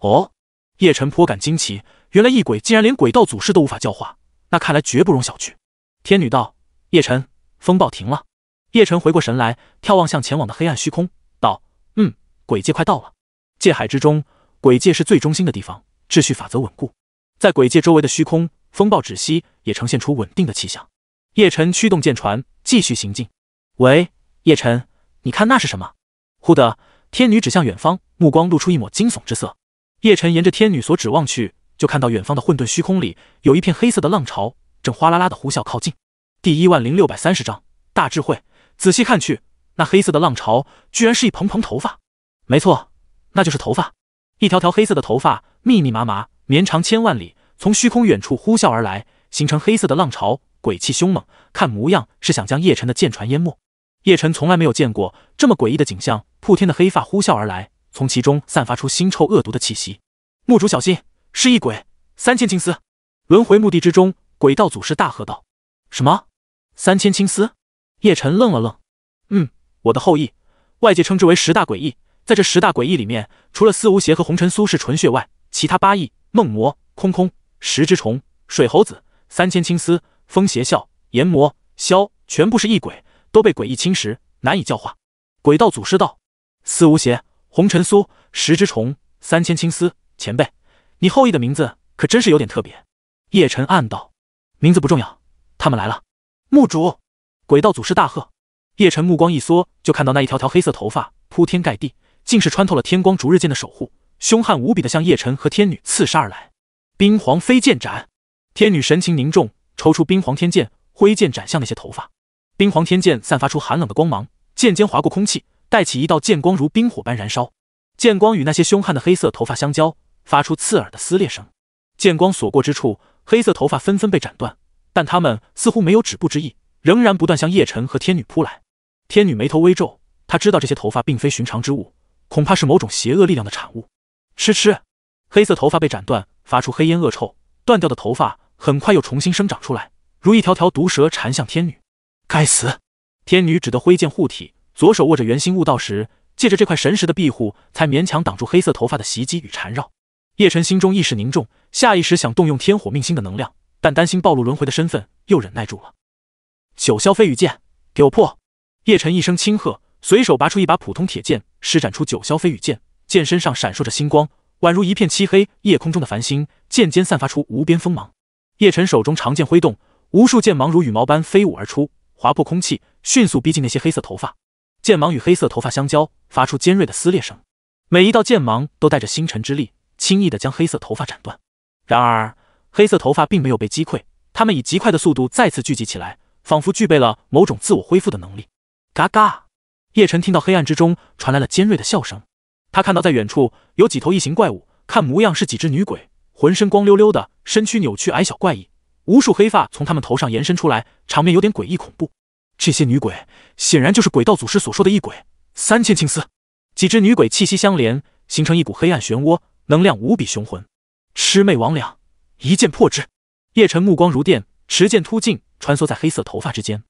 哦，叶晨颇感惊奇，原来异鬼竟然连鬼道祖师都无法教化，那看来绝不容小觑。天女道，叶晨，风暴停了。叶晨回过神来，眺望向前往的黑暗虚空，道：“嗯，鬼界快到了，界海之中。”鬼界是最中心的地方，秩序法则稳固。在鬼界周围的虚空，风暴止息，也呈现出稳定的气象。叶晨驱动舰船继续行进。喂，叶晨，你看那是什么？忽的，天女指向远方，目光露出一抹惊悚之色。叶晨沿着天女所指望去，就看到远方的混沌虚空里有一片黑色的浪潮，正哗啦啦的呼啸靠近。第一万零六百三十章大智慧。仔细看去，那黑色的浪潮居然是一蓬蓬头发。没错，那就是头发。一条条黑色的头发密密麻麻，绵长千万里，从虚空远处呼啸而来，形成黑色的浪潮，鬼气凶猛。看模样是想将叶晨的舰船淹没。叶晨从来没有见过这么诡异的景象，铺天的黑发呼啸而来，从其中散发出腥臭恶毒的气息。墓主小心，是异鬼三千青丝。轮回墓地之中，鬼道祖师大喝道：“什么？三千青丝？”叶晨愣了愣，“嗯，我的后裔，外界称之为十大诡异。”在这十大诡异里面，除了司无邪和红尘苏是纯血外，其他八异、梦魔、空空、十只虫、水猴子、三千青丝、风邪笑、炎魔萧全部是异鬼，都被诡异侵蚀，难以教化。鬼道祖师道：司无邪、红尘苏、十只虫、三千青丝，前辈，你后裔的名字可真是有点特别。叶辰暗道：名字不重要，他们来了。墓主！鬼道祖师大喝。叶辰目光一缩，就看到那一条条黑色头发铺天盖地。竟是穿透了天光逐日剑的守护，凶悍无比的向叶晨和天女刺杀而来。冰皇飞剑斩，天女神情凝重，抽出冰皇天剑，挥剑斩向那些头发。冰皇天剑散发出寒冷的光芒，剑尖划过空气，带起一道剑光，如冰火般燃烧。剑光与那些凶悍的黑色头发相交，发出刺耳的撕裂声。剑光所过之处，黑色头发纷纷被斩断，但他们似乎没有止步之意，仍然不断向叶晨和天女扑来。天女眉头微皱，她知道这些头发并非寻常之物。恐怕是某种邪恶力量的产物。吃吃，黑色头发被斩断，发出黑烟恶臭，断掉的头发很快又重新生长出来，如一条条毒蛇缠向天女。该死！天女只得挥剑护体，左手握着圆心悟道石，借着这块神石的庇护，才勉强挡住黑色头发的袭击与缠绕。叶晨心中意识凝重，下意识想动用天火命星的能量，但担心暴露轮回的身份，又忍耐住了。九霄飞羽剑，给我破！叶晨一声轻喝。随手拔出一把普通铁剑，施展出九霄飞羽剑，剑身上闪烁着星光，宛如一片漆黑夜空中的繁星。剑尖散发出无边锋芒。叶晨手中长剑挥动，无数剑芒如羽毛般飞舞而出，划破空气，迅速逼近那些黑色头发。剑芒与黑色头发相交，发出尖锐的撕裂声。每一道剑芒都带着星辰之力，轻易的将黑色头发斩断。然而，黑色头发并没有被击溃，他们以极快的速度再次聚集起来，仿佛具备了某种自我恢复的能力。嘎嘎！叶晨听到黑暗之中传来了尖锐的笑声，他看到在远处有几头异形怪物，看模样是几只女鬼，浑身光溜溜的，身躯扭曲矮小怪异，无数黑发从他们头上延伸出来，场面有点诡异恐怖。这些女鬼显然就是鬼道祖师所说的异鬼，三千青丝，几只女鬼气息相连，形成一股黑暗漩涡，能量无比雄浑，魑魅魍魉，一剑破之。叶晨目光如电，持剑突进，穿梭在黑色头发之间。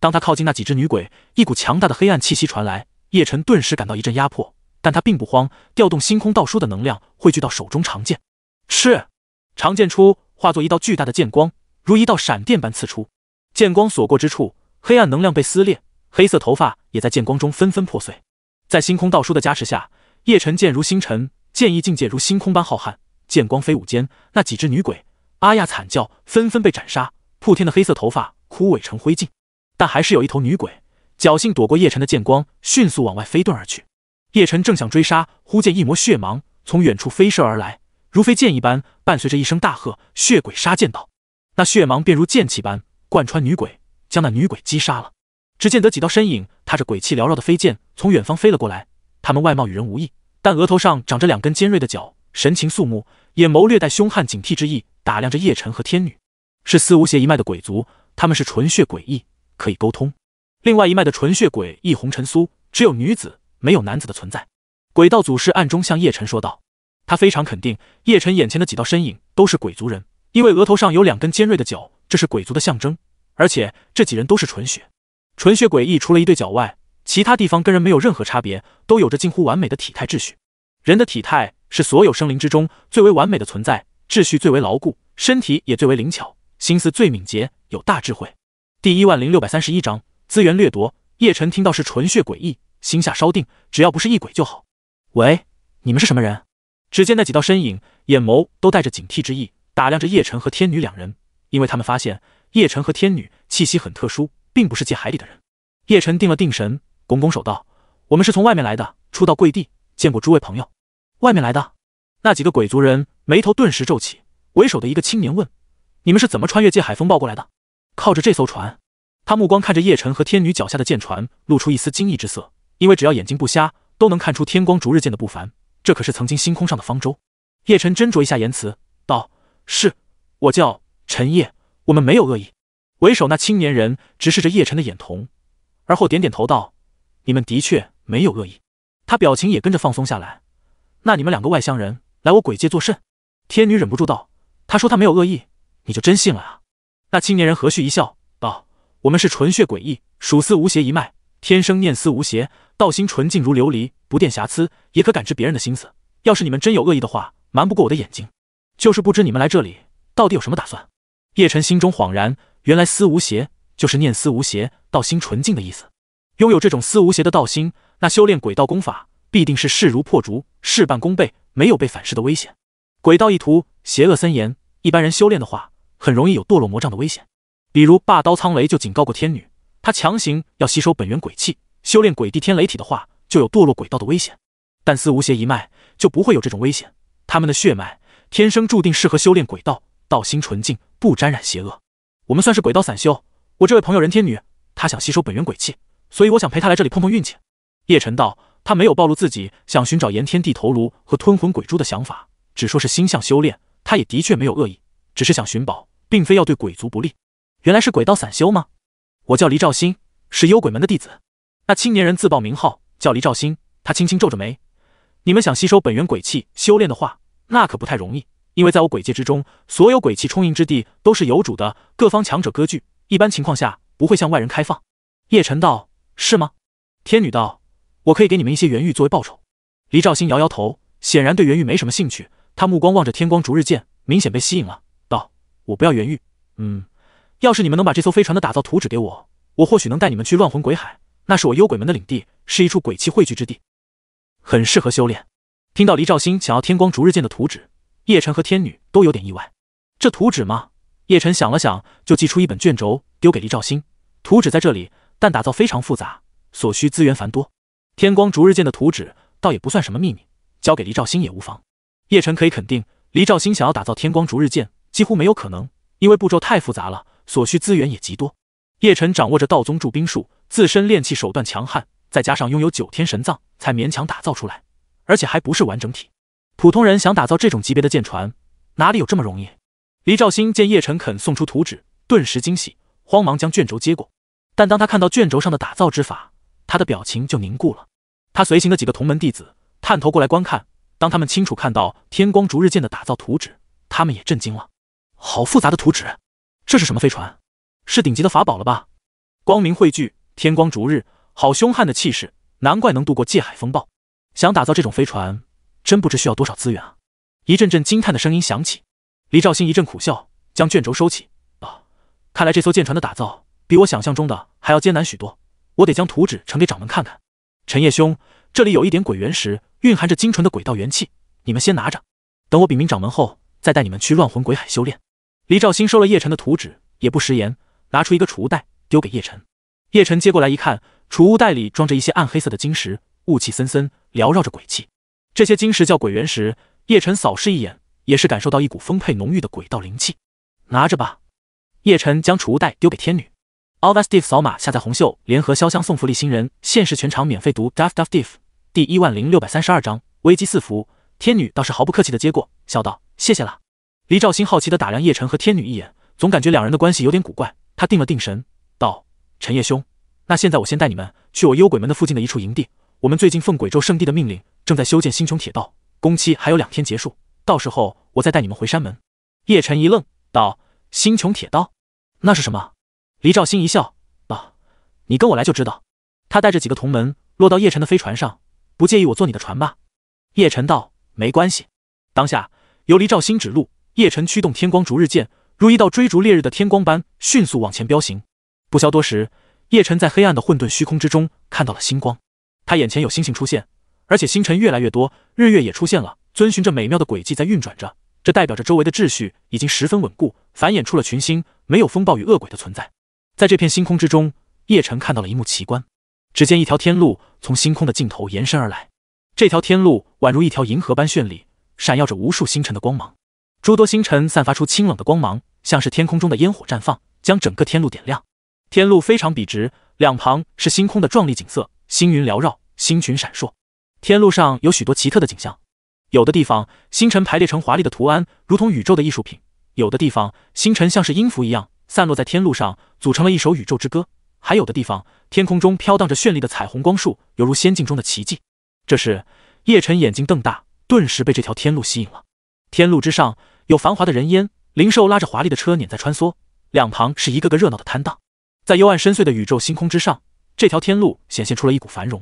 当他靠近那几只女鬼，一股强大的黑暗气息传来，叶晨顿时感到一阵压迫，但他并不慌，调动星空道书的能量汇聚到手中长剑。是，长剑出，化作一道巨大的剑光，如一道闪电般刺出。剑光所过之处，黑暗能量被撕裂，黑色头发也在剑光中纷纷破碎。在星空道书的加持下，叶晨剑如星辰，剑意境界如星空般浩瀚。剑光飞舞间，那几只女鬼阿亚惨叫，纷纷被斩杀，铺天的黑色头发枯萎成灰烬。但还是有一头女鬼侥幸躲过叶晨的剑光，迅速往外飞遁而去。叶晨正想追杀，忽见一抹血芒从远处飞射而来，如飞剑一般，伴随着一声大喝：“血鬼杀剑道！”那血芒便如剑气般贯穿女鬼，将那女鬼击杀了。只见得几道身影踏着鬼气缭绕的飞剑从远方飞了过来，他们外貌与人无异，但额头上长着两根尖锐的角，神情肃穆，眼眸略带凶悍警惕之意，打量着叶晨和天女。是司无邪一脉的鬼族，他们是纯血诡异。可以沟通，另外一脉的纯血鬼一红尘苏，只有女子，没有男子的存在。鬼道祖师暗中向叶晨说道：“他非常肯定，叶晨眼前的几道身影都是鬼族人，因为额头上有两根尖锐的角，这是鬼族的象征。而且这几人都是纯血，纯血诡异除了一对脚外，其他地方跟人没有任何差别，都有着近乎完美的体态秩序。人的体态是所有生灵之中最为完美的存在，秩序最为牢固，身体也最为灵巧，心思最敏捷，有大智慧。”第一万零六百三十一章资源掠夺。叶晨听到是纯血诡异，心下稍定，只要不是异鬼就好。喂，你们是什么人？只见那几道身影，眼眸都带着警惕之意，打量着叶晨和天女两人，因为他们发现叶晨和天女气息很特殊，并不是界海里的人。叶晨定了定神，拱拱手道：“我们是从外面来的，初到贵地，见过诸位朋友。”外面来的那几个鬼族人眉头顿时皱起，为首的一个青年问：“你们是怎么穿越界海风暴过来的？”靠着这艘船，他目光看着叶晨和天女脚下的舰船，露出一丝惊异之色。因为只要眼睛不瞎，都能看出天光逐日剑的不凡。这可是曾经星空上的方舟。叶晨斟酌一下言辞，道：“是，我叫陈叶，我们没有恶意。”为首那青年人直视着叶晨的眼瞳，而后点点头道：“你们的确没有恶意。”他表情也跟着放松下来。那你们两个外乡人来我鬼界作甚？天女忍不住道：“他说他没有恶意，你就真信了啊？”那青年人和煦一笑，道：“我们是纯血诡异，属司无邪一脉，天生念思无邪，道心纯净如琉璃，不垫瑕疵，也可感知别人的心思。要是你们真有恶意的话，瞒不过我的眼睛。就是不知你们来这里到底有什么打算。”叶辰心中恍然，原来司无邪就是念思无邪，道心纯净的意思。拥有这种司无邪的道心，那修炼鬼道功法必定是势如破竹，事半功倍，没有被反噬的危险。鬼道一途，邪恶森严，一般人修炼的话。很容易有堕落魔障的危险，比如霸刀苍雷就警告过天女，她强行要吸收本源鬼气，修炼鬼帝天雷体的话，就有堕落鬼道的危险。但司无邪一脉就不会有这种危险，他们的血脉天生注定适合修炼鬼道，道心纯净，不沾染邪恶。我们算是鬼道散修，我这位朋友任天女，她想吸收本源鬼气，所以我想陪她来这里碰碰运气。叶晨道，他没有暴露自己想寻找炎天帝头颅和吞魂鬼珠的想法，只说是心向修炼。他也的确没有恶意，只是想寻宝。并非要对鬼族不利，原来是鬼道散修吗？我叫黎兆新，是幽鬼门的弟子。那青年人自报名号叫黎兆新。他轻轻皱着眉。你们想吸收本源鬼气修炼的话，那可不太容易，因为在我鬼界之中，所有鬼气充盈之地都是有主的，各方强者割据，一般情况下不会向外人开放。叶晨道：“是吗？”天女道：“我可以给你们一些元玉作为报酬。”黎兆新摇摇头，显然对元玉没什么兴趣。他目光望着天光逐日剑，明显被吸引了。我不要元玉。嗯，要是你们能把这艘飞船的打造图纸给我，我或许能带你们去乱魂鬼海。那是我幽鬼门的领地，是一处鬼气汇聚之地，很适合修炼。听到黎兆星想要天光逐日剑的图纸，叶晨和天女都有点意外。这图纸吗？叶晨想了想，就寄出一本卷轴丢给黎兆星。图纸在这里，但打造非常复杂，所需资源繁多。天光逐日剑的图纸倒也不算什么秘密，交给黎兆星也无妨。叶晨可以肯定，黎兆星想要打造天光逐日剑。几乎没有可能，因为步骤太复杂了，所需资源也极多。叶辰掌握着道宗铸兵术，自身炼器手段强悍，再加上拥有九天神藏，才勉强打造出来，而且还不是完整体。普通人想打造这种级别的舰船，哪里有这么容易？黎兆兴见叶辰肯送出图纸，顿时惊喜，慌忙将卷轴接过。但当他看到卷轴上的打造之法，他的表情就凝固了。他随行的几个同门弟子探头过来观看，当他们清楚看到天光逐日剑的打造图纸，他们也震惊了。好复杂的图纸，这是什么飞船？是顶级的法宝了吧？光明汇聚，天光逐日，好凶悍的气势，难怪能度过界海风暴。想打造这种飞船，真不知需要多少资源啊！一阵阵惊叹的声音响起，李兆星一阵苦笑，将卷轴收起。啊，看来这艘舰船的打造比我想象中的还要艰难许多，我得将图纸呈给掌门看看。陈烨兄，这里有一点鬼元石，蕴含着精纯的鬼道元气，你们先拿着，等我禀明掌门后再带你们去乱魂鬼海修炼。黎兆新收了叶晨的图纸，也不食言，拿出一个储物袋丢给叶晨。叶晨接过来一看，储物袋里装着一些暗黑色的晶石，雾气森森，缭绕着鬼气。这些晶石叫鬼元石。叶晨扫视一眼，也是感受到一股丰沛浓郁的鬼道灵气。拿着吧。叶晨将储物袋丢给天女。All that s t u f e 扫码下载红袖，联合潇湘送福利新人，限时全场免费读。d a f f d a f stuff，第一万零六百三十二章，危机四伏。天女倒是毫不客气的接过，笑道：“谢谢了。”黎兆兴好奇地打量叶晨和天女一眼，总感觉两人的关系有点古怪。他定了定神，道：“陈叶兄，那现在我先带你们去我幽鬼门的附近的一处营地。我们最近奉鬼州圣地的命令，正在修建星穹铁道，工期还有两天结束，到时候我再带你们回山门。”叶晨一愣，道：“星穹铁道？那是什么？”黎兆兴一笑，道：“你跟我来就知道。”他带着几个同门落到叶晨的飞船上，不介意我坐你的船吧？叶晨道：“没关系。”当下由黎兆兴指路。叶晨驱动天光逐日剑，如一道追逐烈日的天光般，迅速往前飙行。不消多时，叶晨在黑暗的混沌虚空之中看到了星光。他眼前有星星出现，而且星辰越来越多，日月也出现了，遵循着美妙的轨迹在运转着。这代表着周围的秩序已经十分稳固，繁衍出了群星，没有风暴与恶鬼的存在。在这片星空之中，叶晨看到了一幕奇观。只见一条天路从星空的尽头延伸而来，这条天路宛如一条银河般绚丽，闪耀着无数星辰的光芒。诸多星辰散发出清冷的光芒，像是天空中的烟火绽放，将整个天路点亮。天路非常笔直，两旁是星空的壮丽景色，星云缭绕，星群闪烁。天路上有许多奇特的景象，有的地方星辰排列成华丽的图案，如同宇宙的艺术品；有的地方星辰像是音符一样散落在天路上，组成了一首宇宙之歌。还有的地方，天空中飘荡着绚丽的彩虹光束，犹如仙境中的奇迹。这时，叶辰眼睛瞪大，顿时被这条天路吸引了。天路之上。有繁华的人烟，灵兽拉着华丽的车碾在穿梭，两旁是一个个热闹的摊档。在幽暗深邃的宇宙星空之上，这条天路显现出了一股繁荣。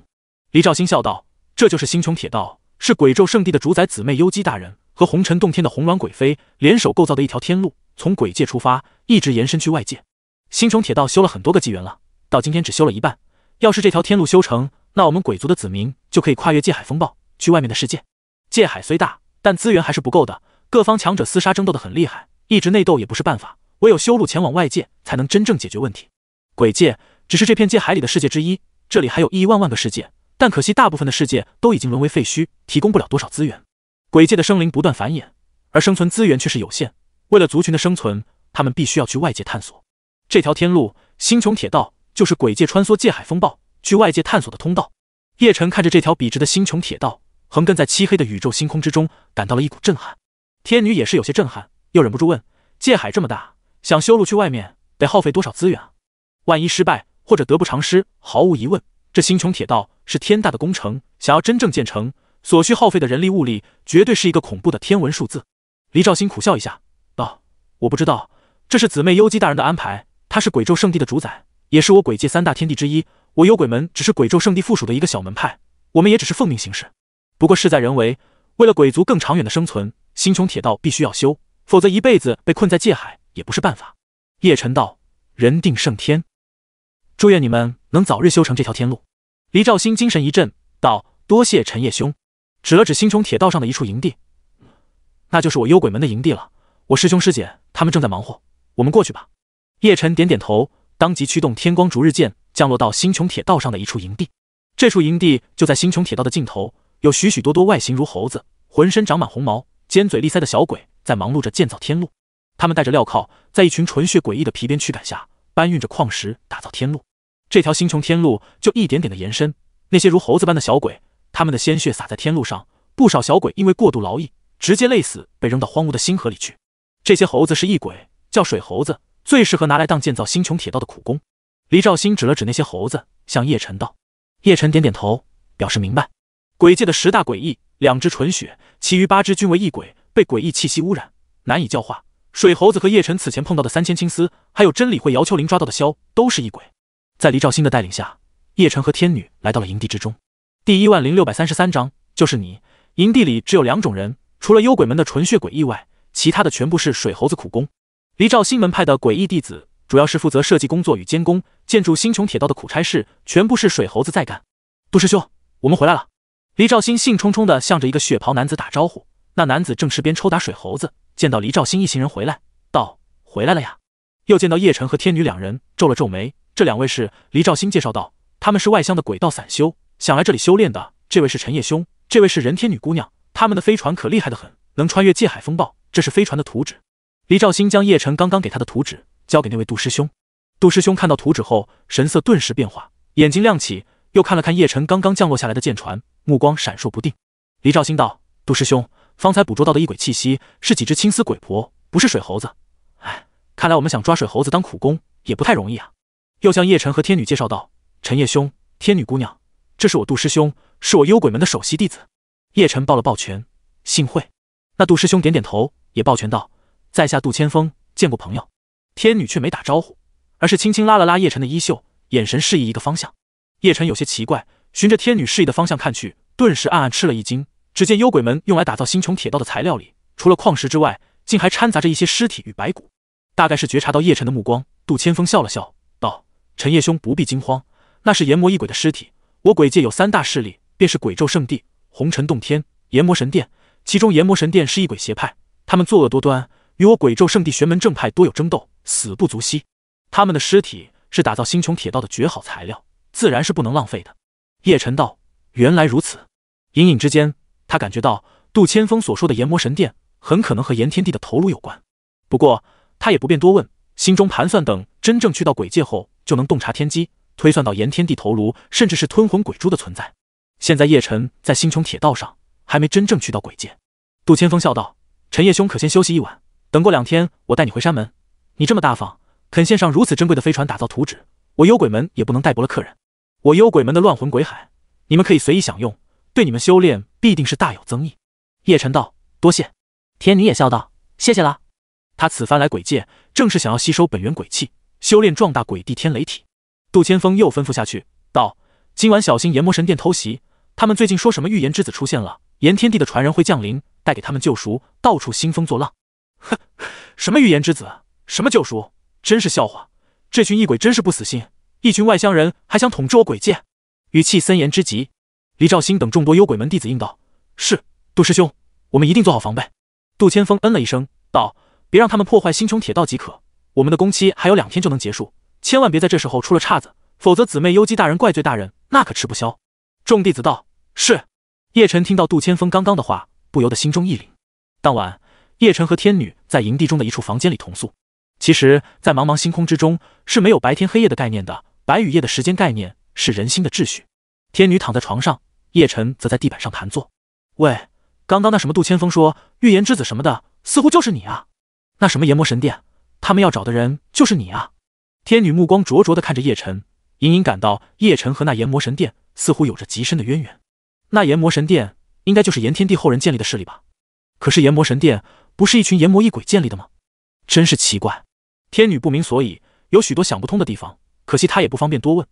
黎兆星笑道：“这就是星穹铁道，是鬼咒圣地的主宰姊妹幽姬大人和红尘洞天的红鸾鬼妃联手构造的一条天路，从鬼界出发，一直延伸去外界。星穹铁道修了很多个纪元了，到今天只修了一半。要是这条天路修成，那我们鬼族的子民就可以跨越界海风暴，去外面的世界。界海虽大，但资源还是不够的。”各方强者厮杀争斗的很厉害，一直内斗也不是办法，唯有修路前往外界，才能真正解决问题。鬼界只是这片界海里的世界之一，这里还有亿万万个世界，但可惜大部分的世界都已经沦为废墟，提供不了多少资源。鬼界的生灵不断繁衍，而生存资源却是有限，为了族群的生存，他们必须要去外界探索。这条天路星穹铁道，就是鬼界穿梭界海风暴去外界探索的通道。叶晨看着这条笔直的星穹铁道，横亘在漆黑的宇宙星空之中，感到了一股震撼。天女也是有些震撼，又忍不住问：“界海这么大，想修路去外面，得耗费多少资源啊？万一失败或者得不偿失，毫无疑问，这星穹铁道是天大的工程，想要真正建成，所需耗费的人力物力，绝对是一个恐怖的天文数字。”黎兆星苦笑一下，道：“我不知道，这是姊妹幽姬大人的安排。他是鬼咒圣地的主宰，也是我鬼界三大天地之一。我幽鬼门只是鬼咒圣地附属的一个小门派，我们也只是奉命行事。不过事在人为，为了鬼族更长远的生存。”星穹铁道必须要修，否则一辈子被困在界海也不是办法。叶晨道：“人定胜天，祝愿你们能早日修成这条天路。”黎兆星精神一振道：“多谢陈叶兄。”指了指星穹铁道上的一处营地，“那就是我幽鬼门的营地了。我师兄师姐他们正在忙活，我们过去吧。”叶晨点点头，当即驱动天光逐日剑降落到星穹铁道上的一处营地。这处营地就在星穹铁道的尽头，有许许多多外形如猴子，浑身长满红毛。尖嘴利腮的小鬼在忙碌着建造天路，他们戴着镣铐，在一群纯血诡异的皮鞭驱赶下，搬运着矿石打造天路。这条星穹天路就一点点的延伸。那些如猴子般的小鬼，他们的鲜血洒在天路上，不少小鬼因为过度劳役，直接累死，被扔到荒芜的星河里去。这些猴子是异鬼，叫水猴子，最适合拿来当建造星穹铁道的苦工。黎兆星指了指那些猴子，向叶辰道。叶辰点点头，表示明白。鬼界的十大诡异。两只纯血，其余八只均为异鬼，被诡异气息污染，难以教化。水猴子和叶晨此前碰到的三千青丝，还有真理会姚秋玲抓到的萧，都是异鬼。在黎兆新的带领下，叶晨和天女来到了营地之中。第一万零六百三十三章，就是你。营地里只有两种人，除了幽鬼门的纯血鬼异外，其他的全部是水猴子苦工。黎兆新门派的诡异弟子，主要是负责设计工作与监工，建筑星穹铁道的苦差事，全部是水猴子在干。杜师兄，我们回来了。黎兆星兴冲冲地向着一个血袍男子打招呼，那男子正是边抽打水猴子。见到黎兆星一行人回来，道：“回来了呀。”又见到叶晨和天女两人，皱了皱眉：“这两位是？”黎兆星介绍道：“他们是外乡的鬼道散修，想来这里修炼的。这位是陈叶兄，这位是任天女姑娘。他们的飞船可厉害的很，能穿越界海风暴。这是飞船的图纸。”黎兆星将叶晨刚刚给他的图纸交给那位杜师兄。杜师兄看到图纸后，神色顿时变化，眼睛亮起，又看了看叶晨刚刚降落下来的舰船。目光闪烁不定，黎兆兴道：“杜师兄，方才捕捉到的异鬼气息是几只青丝鬼婆，不是水猴子。哎，看来我们想抓水猴子当苦工也不太容易啊。”又向叶晨和天女介绍道：“陈叶兄，天女姑娘，这是我杜师兄，是我幽鬼门的首席弟子。”叶晨抱了抱拳，幸会。那杜师兄点点头，也抱拳道：“在下杜千峰，见过朋友。”天女却没打招呼，而是轻轻拉了拉叶晨的衣袖，眼神示意一个方向。叶晨有些奇怪。循着天女示意的方向看去，顿时暗暗吃了一惊。只见幽鬼门用来打造星穹铁道的材料里，除了矿石之外，竟还掺杂着一些尸体与白骨。大概是觉察到叶辰的目光，杜千峰笑了笑，道：“陈叶兄不必惊慌，那是炎魔异鬼的尸体。我鬼界有三大势力，便是鬼咒圣地、红尘洞天、炎魔神殿。其中炎魔神殿是异鬼邪派，他们作恶多端，与我鬼咒圣地玄门正派多有争斗，死不足惜。他们的尸体是打造星穹铁道的绝好材料，自然是不能浪费的。”叶辰道：“原来如此，隐隐之间，他感觉到杜千峰所说的炎魔神殿很可能和炎天帝的头颅有关。不过他也不便多问，心中盘算，等真正去到鬼界后，就能洞察天机，推算到炎天帝头颅甚至是吞魂鬼珠的存在。现在叶辰在星穹铁道上，还没真正去到鬼界。”杜千峰笑道：“陈叶兄可先休息一晚，等过两天我带你回山门。你这么大方，肯献上如此珍贵的飞船打造图纸，我幽鬼门也不能怠薄了客人。”我幽鬼门的乱魂鬼海，你们可以随意享用，对你们修炼必定是大有增益。叶晨道：“多谢。”天女也笑道：“谢谢啦。”他此番来鬼界，正是想要吸收本源鬼气，修炼壮大鬼帝天雷体。杜千峰又吩咐下去道：“今晚小心炎魔神殿偷袭，他们最近说什么预言之子出现了，炎天帝的传人会降临，带给他们救赎，到处兴风作浪。”哼，什么预言之子，什么救赎，真是笑话！这群异鬼真是不死心。一群外乡人还想统治我鬼界，语气森严之极。李兆兴等众多幽鬼门弟子应道：“是，杜师兄，我们一定做好防备。”杜千峰嗯了一声，道：“别让他们破坏星穹铁道即可，我们的工期还有两天就能结束，千万别在这时候出了岔子，否则姊妹幽姬大人怪罪大人，那可吃不消。”众弟子道：“是。”叶晨听到杜千峰刚刚的话，不由得心中一凛。当晚，叶晨和天女在营地中的一处房间里同宿。其实，在茫茫星空之中是没有白天黑夜的概念的。白雨夜的时间概念是人心的秩序。天女躺在床上，叶晨则在地板上盘坐。喂，刚刚那什么杜千峰说预言之子什么的，似乎就是你啊？那什么炎魔神殿，他们要找的人就是你啊？天女目光灼灼地看着叶晨，隐隐感到叶晨和那炎魔神殿似乎有着极深的渊源。那炎魔神殿应该就是炎天帝后人建立的势力吧？可是炎魔神殿不是一群炎魔异鬼建立的吗？真是奇怪。天女不明所以，有许多想不通的地方。可惜他也不方便多问，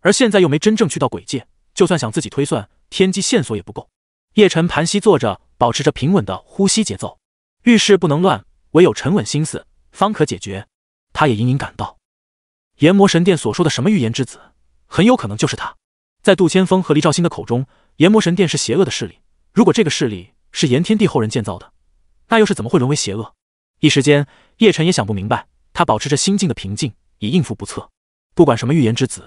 而现在又没真正去到鬼界，就算想自己推算天机线索也不够。叶晨盘膝坐着，保持着平稳的呼吸节奏。遇事不能乱，唯有沉稳心思，方可解决。他也隐隐感到，炎魔神殿所说的什么预言之子，很有可能就是他。在杜千峰和黎兆新的口中，炎魔神殿是邪恶的势力。如果这个势力是炎天帝后人建造的，那又是怎么会沦为邪恶？一时间，叶晨也想不明白。他保持着心境的平静，以应付不测。不管什么预言之子，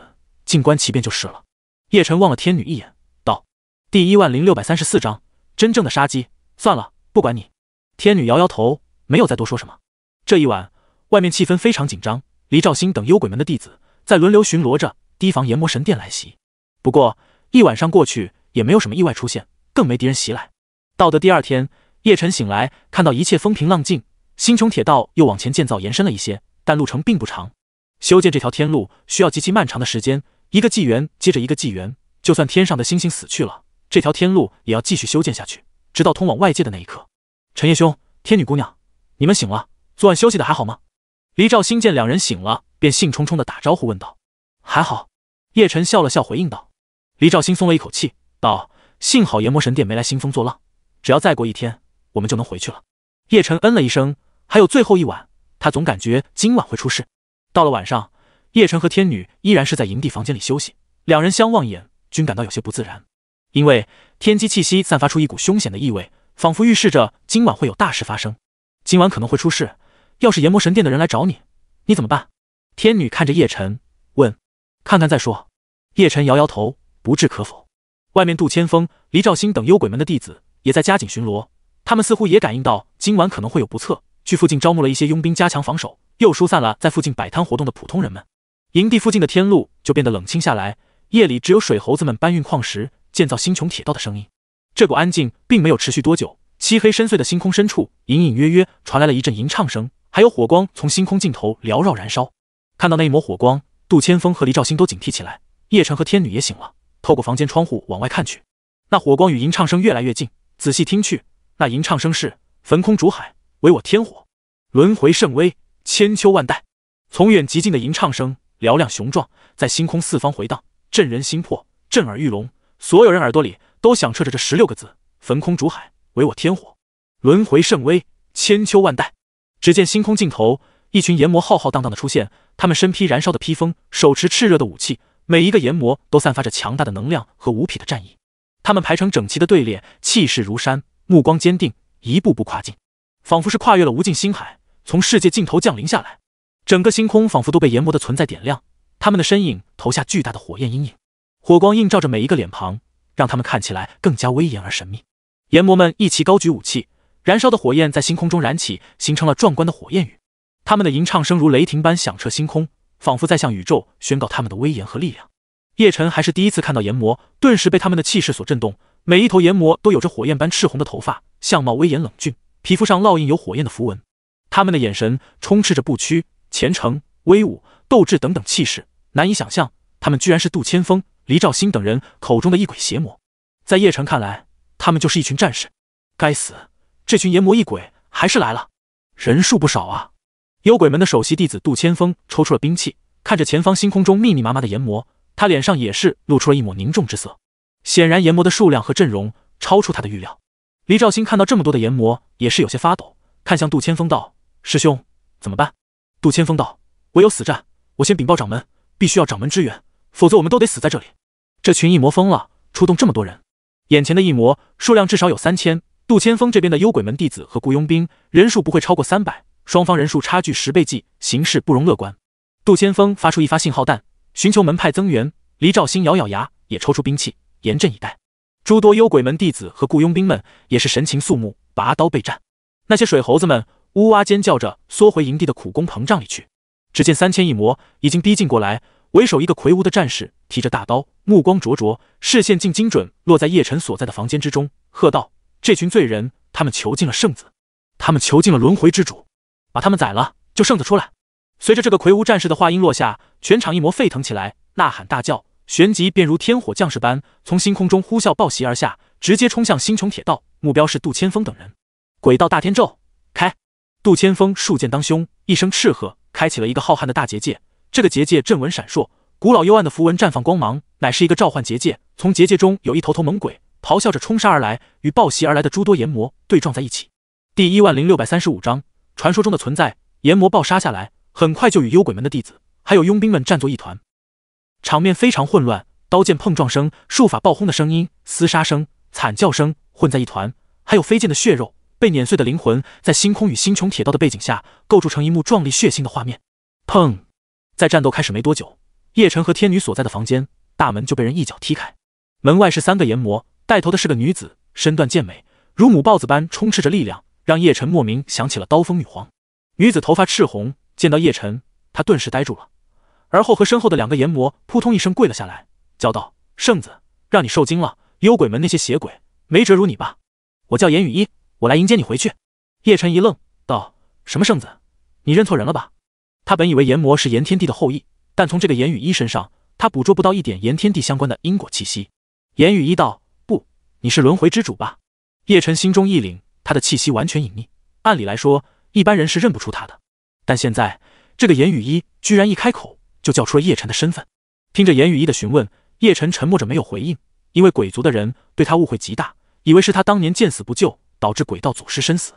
静观其变就是了。叶晨望了天女一眼，道：“第一万零六百三十四章真正的杀机。算了，不管你。”天女摇摇头，没有再多说什么。这一晚，外面气氛非常紧张。黎兆兴等幽鬼门的弟子在轮流巡逻着，提防炎魔神殿来袭。不过一晚上过去，也没有什么意外出现，更没敌人袭来。到的第二天，叶晨醒来，看到一切风平浪静，星穹铁道又往前建造延伸了一些，但路程并不长。修建这条天路需要极其漫长的时间，一个纪元接着一个纪元，就算天上的星星死去了，这条天路也要继续修建下去，直到通往外界的那一刻。陈叶兄，天女姑娘，你们醒了？昨晚休息的还好吗？黎兆兴见两人醒了，便兴冲冲的打招呼问道。还好，叶晨笑了笑回应道。黎兆兴松了一口气，道：幸好炎魔神殿没来兴风作浪，只要再过一天，我们就能回去了。叶晨嗯了一声，还有最后一晚，他总感觉今晚会出事。到了晚上，叶晨和天女依然是在营地房间里休息。两人相望一眼，均感到有些不自然，因为天机气息散发出一股凶险的意味，仿佛预示着今晚会有大事发生。今晚可能会出事，要是炎魔神殿的人来找你，你怎么办？天女看着叶晨问：“看看再说。”叶晨摇摇头，不置可否。外面，杜千峰、黎兆兴等幽鬼门的弟子也在加紧巡逻，他们似乎也感应到今晚可能会有不测，去附近招募了一些佣兵，加强防守。又疏散了在附近摆摊活动的普通人们，营地附近的天路就变得冷清下来。夜里只有水猴子们搬运矿石、建造星穹铁道的声音。这股安静并没有持续多久，漆黑深邃的星空深处，隐隐约约传来了一阵吟唱声，还有火光从星空尽头缭绕燃烧。看到那一抹火光，杜千峰和黎兆兴都警惕起来。叶晨和天女也醒了，透过房间窗户往外看去，那火光与吟唱声越来越近。仔细听去，那吟唱声是“焚空逐海，唯我天火，轮回圣威”。千秋万代，从远及近的吟唱声嘹亮雄壮，在星空四方回荡，震人心魄，震耳欲聋。所有人耳朵里都响彻着这十六个字：“焚空逐海，唯我天火，轮回圣威，千秋万代。”只见星空尽头，一群炎魔浩浩荡荡的出现，他们身披燃烧的披风，手持炽热的武器，每一个炎魔都散发着强大的能量和无匹的战意。他们排成整齐的队列，气势如山，目光坚定，一步步跨进，仿佛是跨越了无尽星海。从世界尽头降临下来，整个星空仿佛都被炎魔的存在点亮。他们的身影投下巨大的火焰阴影，火光映照着每一个脸庞，让他们看起来更加威严而神秘。炎魔们一齐高举武器，燃烧的火焰在星空中燃起，形成了壮观的火焰雨。他们的吟唱声如雷霆般响彻星空，仿佛在向宇宙宣告他们的威严和力量。叶辰还是第一次看到炎魔，顿时被他们的气势所震动。每一头炎魔都有着火焰般赤红的头发，相貌威严冷峻，皮肤上烙印有火焰的符文。他们的眼神充斥着不屈、虔诚、威武、斗志等等气势，难以想象，他们居然是杜千峰、黎兆兴等人口中的异鬼邪魔。在叶晨看来，他们就是一群战士。该死，这群炎魔异鬼还是来了，人数不少啊！幽鬼门的首席弟子杜千峰抽出了兵器，看着前方星空中密密麻麻的炎魔，他脸上也是露出了一抹凝重之色。显然，炎魔的数量和阵容超出他的预料。黎兆兴看到这么多的炎魔，也是有些发抖，看向杜千峰道。师兄，怎么办？杜千峰道：“唯有死战。我先禀报掌门，必须要掌门支援，否则我们都得死在这里。”这群异魔疯了，出动这么多人。眼前的异魔数量至少有三千，杜千峰这边的幽鬼门弟子和雇佣兵人数不会超过三百，双方人数差距十倍计，形势不容乐观。杜千峰发出一发信号弹，寻求门派增援。黎兆星咬咬牙，也抽出兵器，严阵以待。诸多幽鬼门弟子和雇佣兵们也是神情肃穆，拔刀备战。那些水猴子们。呜哇尖叫着缩回营地的苦工膨胀里去。只见三千一魔已经逼近过来，为首一个魁梧的战士提着大刀，目光灼灼，视线竟精准落在叶晨所在的房间之中，喝道：“这群罪人，他们囚禁了圣子，他们囚禁了轮回之主，把他们宰了，救圣子出来！”随着这个魁梧战士的话音落下，全场一魔沸腾起来，呐喊大叫，旋即便如天火将士般从星空中呼啸暴袭而下，直接冲向星穹铁道，目标是杜千峰等人。鬼道大天咒。杜千峰数剑当胸，一声斥喝，开启了一个浩瀚的大结界。这个结界阵纹闪烁，古老幽暗的符文绽放光芒，乃是一个召唤结界。从结界中有一头头猛鬼咆哮着冲杀而来，与暴袭而来的诸多炎魔对撞在一起。第一万零六百三十五章传说中的存在。炎魔暴杀下来，很快就与幽鬼门的弟子还有佣兵们战作一团，场面非常混乱，刀剑碰撞声、术法爆轰的声音、厮杀声、惨叫声混在一团，还有飞溅的血肉。被碾碎的灵魂，在星空与星穹铁道的背景下，构筑成一幕壮丽血腥的画面。砰！在战斗开始没多久，叶晨和天女所在的房间大门就被人一脚踢开，门外是三个炎魔，带头的是个女子，身段健美，如母豹子般充斥着力量，让叶晨莫名想起了刀锋女皇。女子头发赤红，见到叶晨，她顿时呆住了，而后和身后的两个炎魔扑通一声跪了下来，叫道：“圣子，让你受惊了。幽鬼门那些邪鬼没折辱你吧？我叫严雨一。”我来迎接你回去。叶晨一愣，道：“什么圣子？你认错人了吧？”他本以为炎魔是炎天帝的后裔，但从这个炎雨一身上，他捕捉不到一点炎天帝相关的因果气息。炎雨一道：“不，你是轮回之主吧？”叶晨心中一凛，他的气息完全隐匿，按理来说，一般人是认不出他的。但现在这个炎雨一居然一开口就叫出了叶晨的身份。听着炎雨一的询问，叶晨沉默着没有回应，因为鬼族的人对他误会极大，以为是他当年见死不救。导致鬼道祖师身死。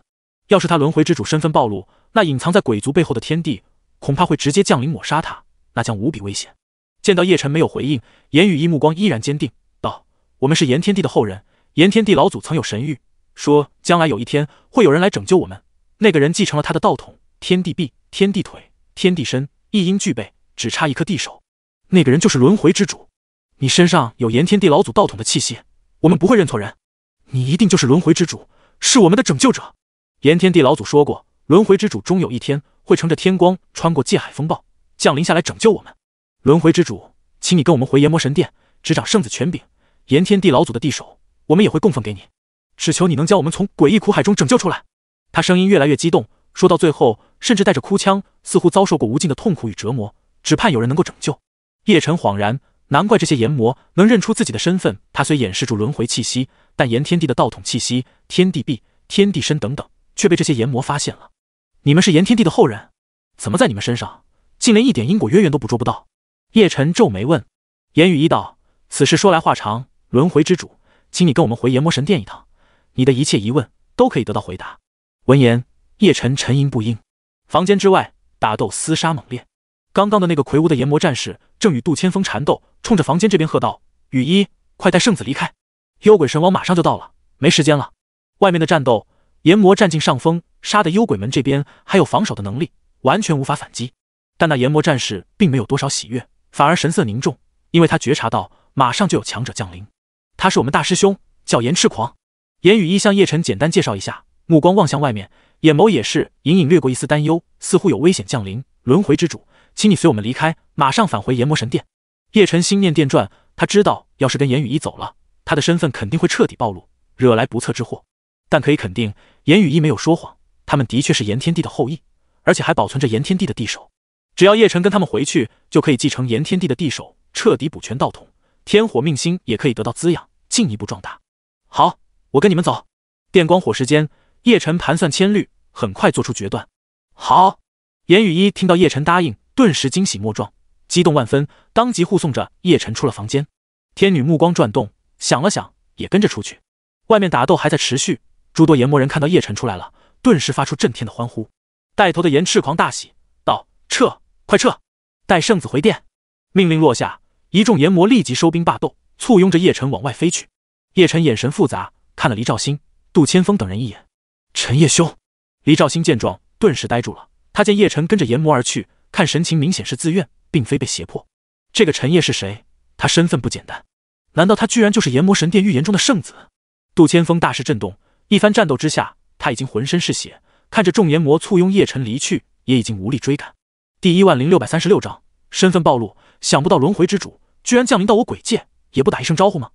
要是他轮回之主身份暴露，那隐藏在鬼族背后的天地恐怕会直接降临抹杀他，那将无比危险。见到叶晨没有回应，严羽一目光依然坚定道：“我们是炎天帝的后人。炎天帝老祖曾有神谕，说将来有一天会有人来拯救我们。那个人继承了他的道统，天地臂、天地腿、天地身一应俱备，只差一颗地手。那个人就是轮回之主。你身上有炎天帝老祖道统的气息，我们不会认错人，你一定就是轮回之主。”是我们的拯救者，炎天帝老祖说过，轮回之主终有一天会乘着天光穿过界海风暴降临下来拯救我们。轮回之主，请你跟我们回炎魔神殿执掌圣子权柄，炎天帝老祖的地首我们也会供奉给你，只求你能将我们从诡异苦海中拯救出来。他声音越来越激动，说到最后甚至带着哭腔，似乎遭受过无尽的痛苦与折磨，只盼有人能够拯救。叶晨恍然。难怪这些炎魔能认出自己的身份。他虽掩饰住轮回气息，但炎天帝的道统气息、天地壁、天地身等等，却被这些炎魔发现了。你们是炎天帝的后人，怎么在你们身上，竟连一点因果渊源都捕捉不到？叶晨皱眉问。言语一，道此事说来话长。轮回之主，请你跟我们回炎魔神殿一趟，你的一切疑问都可以得到回答。闻言，叶晨沉吟不音。房间之外，打斗厮杀猛烈。刚刚的那个魁梧的炎魔战士正与杜千峰缠斗，冲着房间这边喝道：“雨衣，快带圣子离开！幽鬼神王马上就到了，没时间了！”外面的战斗，炎魔占尽上风，杀的幽鬼门这边还有防守的能力，完全无法反击。但那炎魔战士并没有多少喜悦，反而神色凝重，因为他觉察到马上就有强者降临。他是我们大师兄，叫炎赤狂。严雨衣向叶晨简单介绍一下，目光望向外面，眼眸也是隐隐掠过一丝担忧，似乎有危险降临。轮回之主。请你随我们离开，马上返回炎魔神殿。叶晨心念电转，他知道，要是跟严雨一走了，他的身份肯定会彻底暴露，惹来不测之祸。但可以肯定，严雨一没有说谎，他们的确是炎天帝的后裔，而且还保存着炎天帝的地手。只要叶晨跟他们回去，就可以继承炎天帝的地手，彻底补全道统，天火命星也可以得到滋养，进一步壮大。好，我跟你们走。电光火石间，叶晨盘算千虑，很快做出决断。好，严雨一听到叶晨答应。顿时惊喜莫状，激动万分，当即护送着叶晨出了房间。天女目光转动，想了想，也跟着出去。外面打斗还在持续，诸多炎魔人看到叶晨出来了，顿时发出震天的欢呼。带头的炎赤狂大喜道：“撤，快撤，带圣子回殿！”命令落下，一众炎魔立即收兵罢斗，簇拥着叶晨往外飞去。叶晨眼神复杂，看了黎兆兴、杜千峰等人一眼。陈叶兄，黎兆兴见状，顿时呆住了。他见叶晨跟着炎魔而去。看神情，明显是自愿，并非被胁迫。这个陈烨是谁？他身份不简单。难道他居然就是炎魔神殿预言中的圣子？杜千峰大势震动，一番战斗之下，他已经浑身是血。看着众炎魔簇拥叶辰离去，也已经无力追赶。第一万零六百三十六章身份暴露。想不到轮回之主居然降临到我鬼界，也不打一声招呼吗？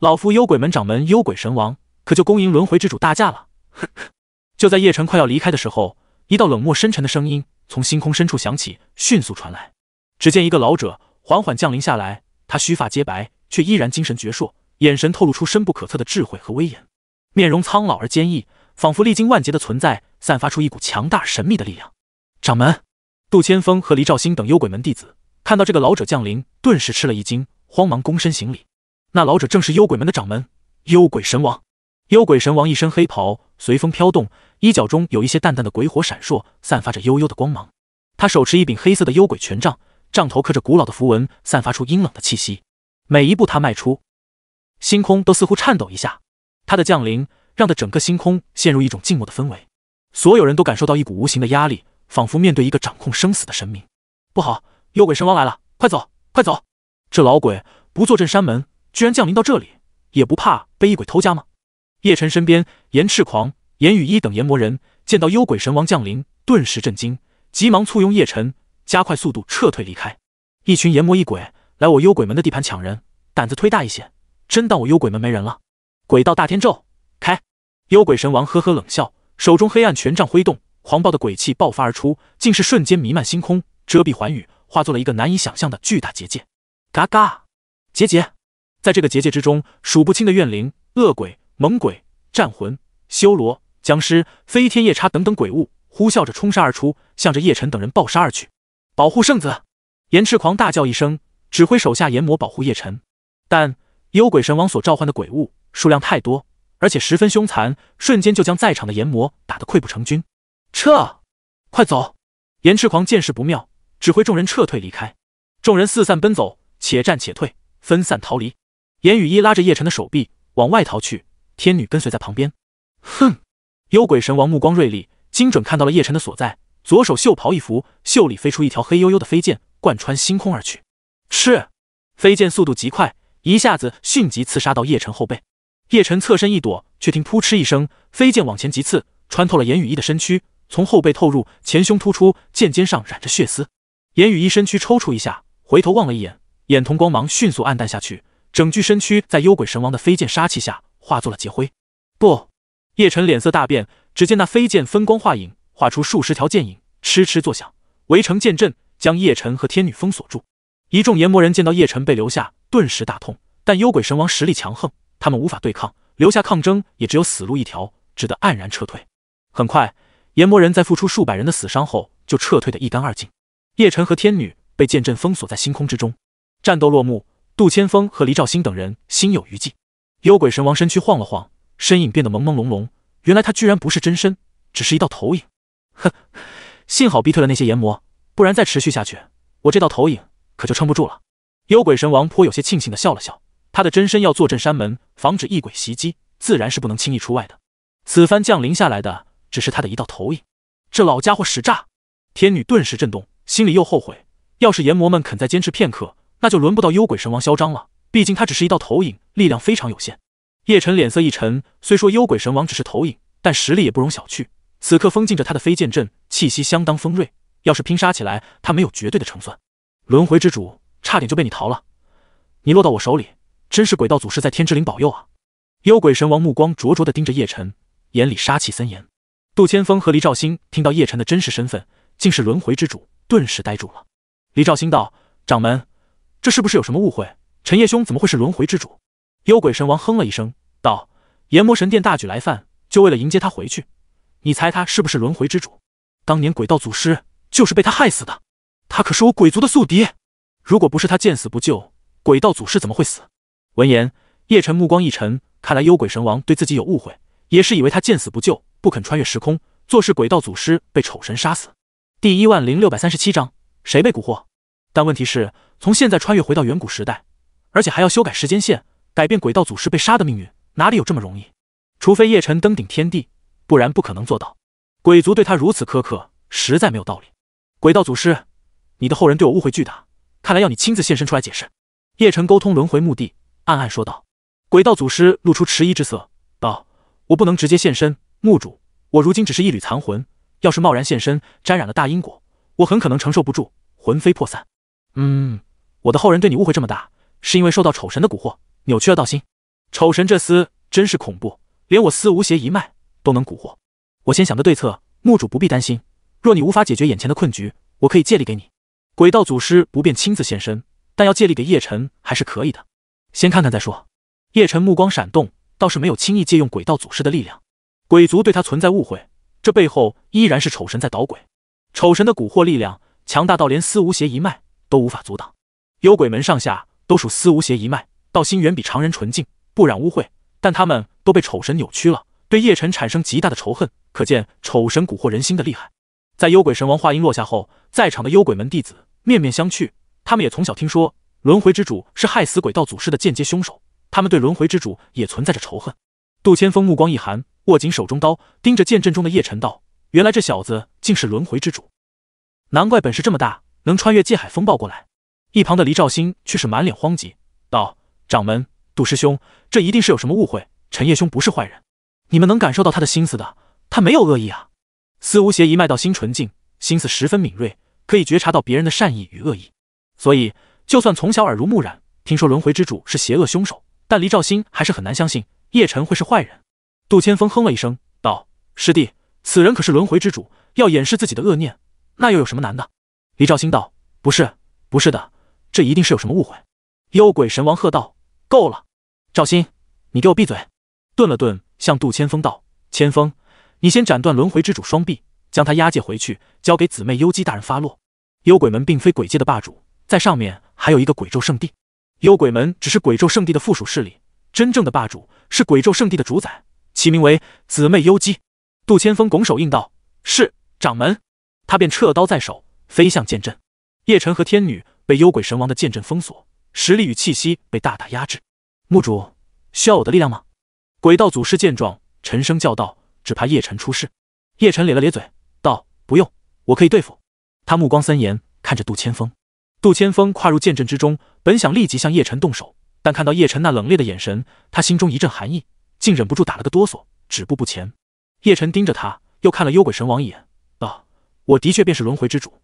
老夫幽鬼门掌门幽鬼神王，可就恭迎轮回之主大驾了。呵呵。就在叶辰快要离开的时候，一道冷漠深沉的声音。从星空深处响起，迅速传来。只见一个老者缓缓降临下来，他须发皆白，却依然精神矍铄，眼神透露出深不可测的智慧和威严，面容苍老而坚毅，仿佛历经万劫的存在，散发出一股强大神秘的力量。掌门，杜千峰和黎兆兴等幽鬼门弟子看到这个老者降临，顿时吃了一惊，慌忙躬身行礼。那老者正是幽鬼门的掌门，幽鬼神王。幽鬼神王一身黑袍。随风飘动，衣角中有一些淡淡的鬼火闪烁，散发着幽幽的光芒。他手持一柄黑色的幽鬼权杖，杖头刻着古老的符文，散发出阴冷的气息。每一步他迈出，星空都似乎颤抖一下。他的降临，让的整个星空陷入一种静默的氛围。所有人都感受到一股无形的压力，仿佛面对一个掌控生死的神明。不好，幽鬼神王来了！快走，快走！这老鬼不坐镇山门，居然降临到这里，也不怕被异鬼偷家吗？叶辰身边，炎赤狂、炎羽一等炎魔人见到幽鬼神王降临，顿时震惊，急忙簇拥叶辰加快速度撤退离开。一群炎魔异鬼来我幽鬼门的地盘抢人，胆子忒大一些，真当我幽鬼门没人了？鬼道大天咒，开！幽鬼神王呵呵冷笑，手中黑暗权杖挥动，狂暴的鬼气爆发而出，竟是瞬间弥漫星空，遮蔽寰宇，化作了一个难以想象的巨大结界。嘎嘎！结界，在这个结界之中，数不清的怨灵、恶鬼。猛鬼、战魂、修罗、僵尸、飞天夜叉等等鬼物呼啸着冲杀而出，向着叶晨等人暴杀而去。保护圣子！炎赤狂大叫一声，指挥手下炎魔保护叶晨。但幽鬼神王所召唤的鬼物数量太多，而且十分凶残，瞬间就将在场的炎魔打得溃不成军。撤！快走！炎赤狂见势不妙，指挥众人撤退离开。众人四散奔走，且战且退，分散逃离。严雨衣拉着叶晨的手臂往外逃去。天女跟随在旁边，哼！幽鬼神王目光锐利，精准看到了叶晨的所在，左手袖袍一拂，袖里飞出一条黑幽幽的飞剑，贯穿星空而去。吃！飞剑速度极快，一下子迅疾刺杀到叶晨后背。叶晨侧身一躲，却听扑哧一声，飞剑往前急刺，穿透了严羽衣的身躯，从后背透入前胸，突出，剑尖上染着血丝。严羽衣身躯抽搐一下，回头望了一眼，眼瞳光芒迅速暗淡下去，整具身躯在幽鬼神王的飞剑杀气下。化作了劫灰。不，叶晨脸色大变，只见那飞剑分光化影，化出数十条剑影，嗤嗤作响，围成剑阵，将叶晨和天女封锁住。一众炎魔人见到叶晨被留下，顿时大痛，但幽鬼神王实力强横，他们无法对抗，留下抗争也只有死路一条，只得黯然撤退。很快，炎魔人在付出数百人的死伤后，就撤退的一干二净。叶晨和天女被剑阵封锁在星空之中，战斗落幕，杜千峰和黎兆星等人心有余悸。幽鬼神王身躯晃了晃，身影变得朦朦胧胧。原来他居然不是真身，只是一道投影。哼，幸好逼退了那些炎魔，不然再持续下去，我这道投影可就撑不住了。幽鬼神王颇有些庆幸的笑了笑。他的真身要坐镇山门，防止异鬼袭击，自然是不能轻易出外的。此番降临下来的只是他的一道投影。这老家伙使诈！天女顿时震动，心里又后悔：要是炎魔们肯再坚持片刻，那就轮不到幽鬼神王嚣张了。毕竟他只是一道投影，力量非常有限。叶晨脸色一沉，虽说幽鬼神王只是投影，但实力也不容小觑。此刻封禁着他的飞剑阵，气息相当锋锐，要是拼杀起来，他没有绝对的胜算。轮回之主差点就被你逃了，你落到我手里，真是鬼道祖师在天之灵保佑啊！幽鬼神王目光灼灼地盯着叶晨，眼里杀气森严。杜千峰和黎兆兴听到叶晨的真实身份竟是轮回之主，顿时呆住了。黎兆兴道：“掌门，这是不是有什么误会？”陈叶兄怎么会是轮回之主？幽鬼神王哼了一声，道：“炎魔神殿大举来犯，就为了迎接他回去。你猜他是不是轮回之主？当年鬼道祖师就是被他害死的。他可是我鬼族的宿敌。如果不是他见死不救，鬼道祖师怎么会死？”闻言，叶辰目光一沉，看来幽鬼神王对自己有误会，也是以为他见死不救，不肯穿越时空，坐视鬼道祖师被丑神杀死。第一万零六百三十七章，谁被蛊惑？但问题是，从现在穿越回到远古时代。而且还要修改时间线，改变鬼道祖师被杀的命运，哪里有这么容易？除非叶辰登顶天地，不然不可能做到。鬼族对他如此苛刻，实在没有道理。鬼道祖师，你的后人对我误会巨大，看来要你亲自现身出来解释。叶辰沟通轮回墓地，暗暗说道。鬼道祖师露出迟疑之色，道：“我不能直接现身，墓主，我如今只是一缕残魂，要是贸然现身，沾染了大因果，我很可能承受不住，魂飞魄散。”嗯，我的后人对你误会这么大。是因为受到丑神的蛊惑，扭曲了道心。丑神这厮真是恐怖，连我司无邪一脉都能蛊惑。我先想个对策，墓主不必担心。若你无法解决眼前的困局，我可以借力给你。鬼道祖师不便亲自现身，但要借力给叶辰还是可以的。先看看再说。叶辰目光闪动，倒是没有轻易借用鬼道祖师的力量。鬼族对他存在误会，这背后依然是丑神在捣鬼。丑神的蛊惑力量强大到连司无邪一脉都无法阻挡。幽鬼门上下。都属司无邪一脉，道心远比常人纯净，不染污秽。但他们都被丑神扭曲了，对叶辰产生极大的仇恨。可见丑神蛊惑人心的厉害。在幽鬼神王话音落下后，在场的幽鬼门弟子面面相觑。他们也从小听说轮回之主是害死鬼道祖师的间接凶手，他们对轮回之主也存在着仇恨。杜千峰目光一寒，握紧手中刀，盯着剑阵中的叶晨道：“原来这小子竟是轮回之主，难怪本事这么大，能穿越界海风暴过来。”一旁的黎兆星却是满脸慌急，道：“掌门，杜师兄，这一定是有什么误会。陈叶兄不是坏人，你们能感受到他的心思的，他没有恶意啊。”司无邪一脉道心纯净，心思十分敏锐，可以觉察到别人的善意与恶意。所以，就算从小耳濡目染，听说轮回之主是邪恶凶手，但黎兆星还是很难相信叶辰会是坏人。杜千峰哼了一声，道：“师弟，此人可是轮回之主要掩饰自己的恶念，那又有什么难的？”黎兆星道：“不是，不是的。”这一定是有什么误会！幽鬼神王喝道：“够了，赵鑫，你给我闭嘴！”顿了顿，向杜千峰道：“千峰，你先斩断轮回之主双臂，将他押解回去，交给姊妹幽姬大人发落。”幽鬼门并非鬼界的霸主，在上面还有一个鬼咒圣地，幽鬼门只是鬼咒圣地的附属势力，真正的霸主是鬼咒圣地的主宰，其名为姊妹幽姬。杜千峰拱手应道：“是，掌门。”他便撤刀在手，飞向剑阵。叶晨和天女。被幽鬼神王的剑阵封锁，实力与气息被大大压制。墓主需要我的力量吗？鬼道祖师见状，沉声叫道：“只怕叶晨出事。”叶晨咧了咧嘴，道：“不用，我可以对付。”他目光森严，看着杜千峰。杜千峰跨入剑阵之中，本想立即向叶晨动手，但看到叶晨那冷冽的眼神，他心中一阵寒意，竟忍不住打了个哆嗦，止步不前。叶晨盯着他，又看了幽鬼神王一眼，道：“我的确便是轮回之主，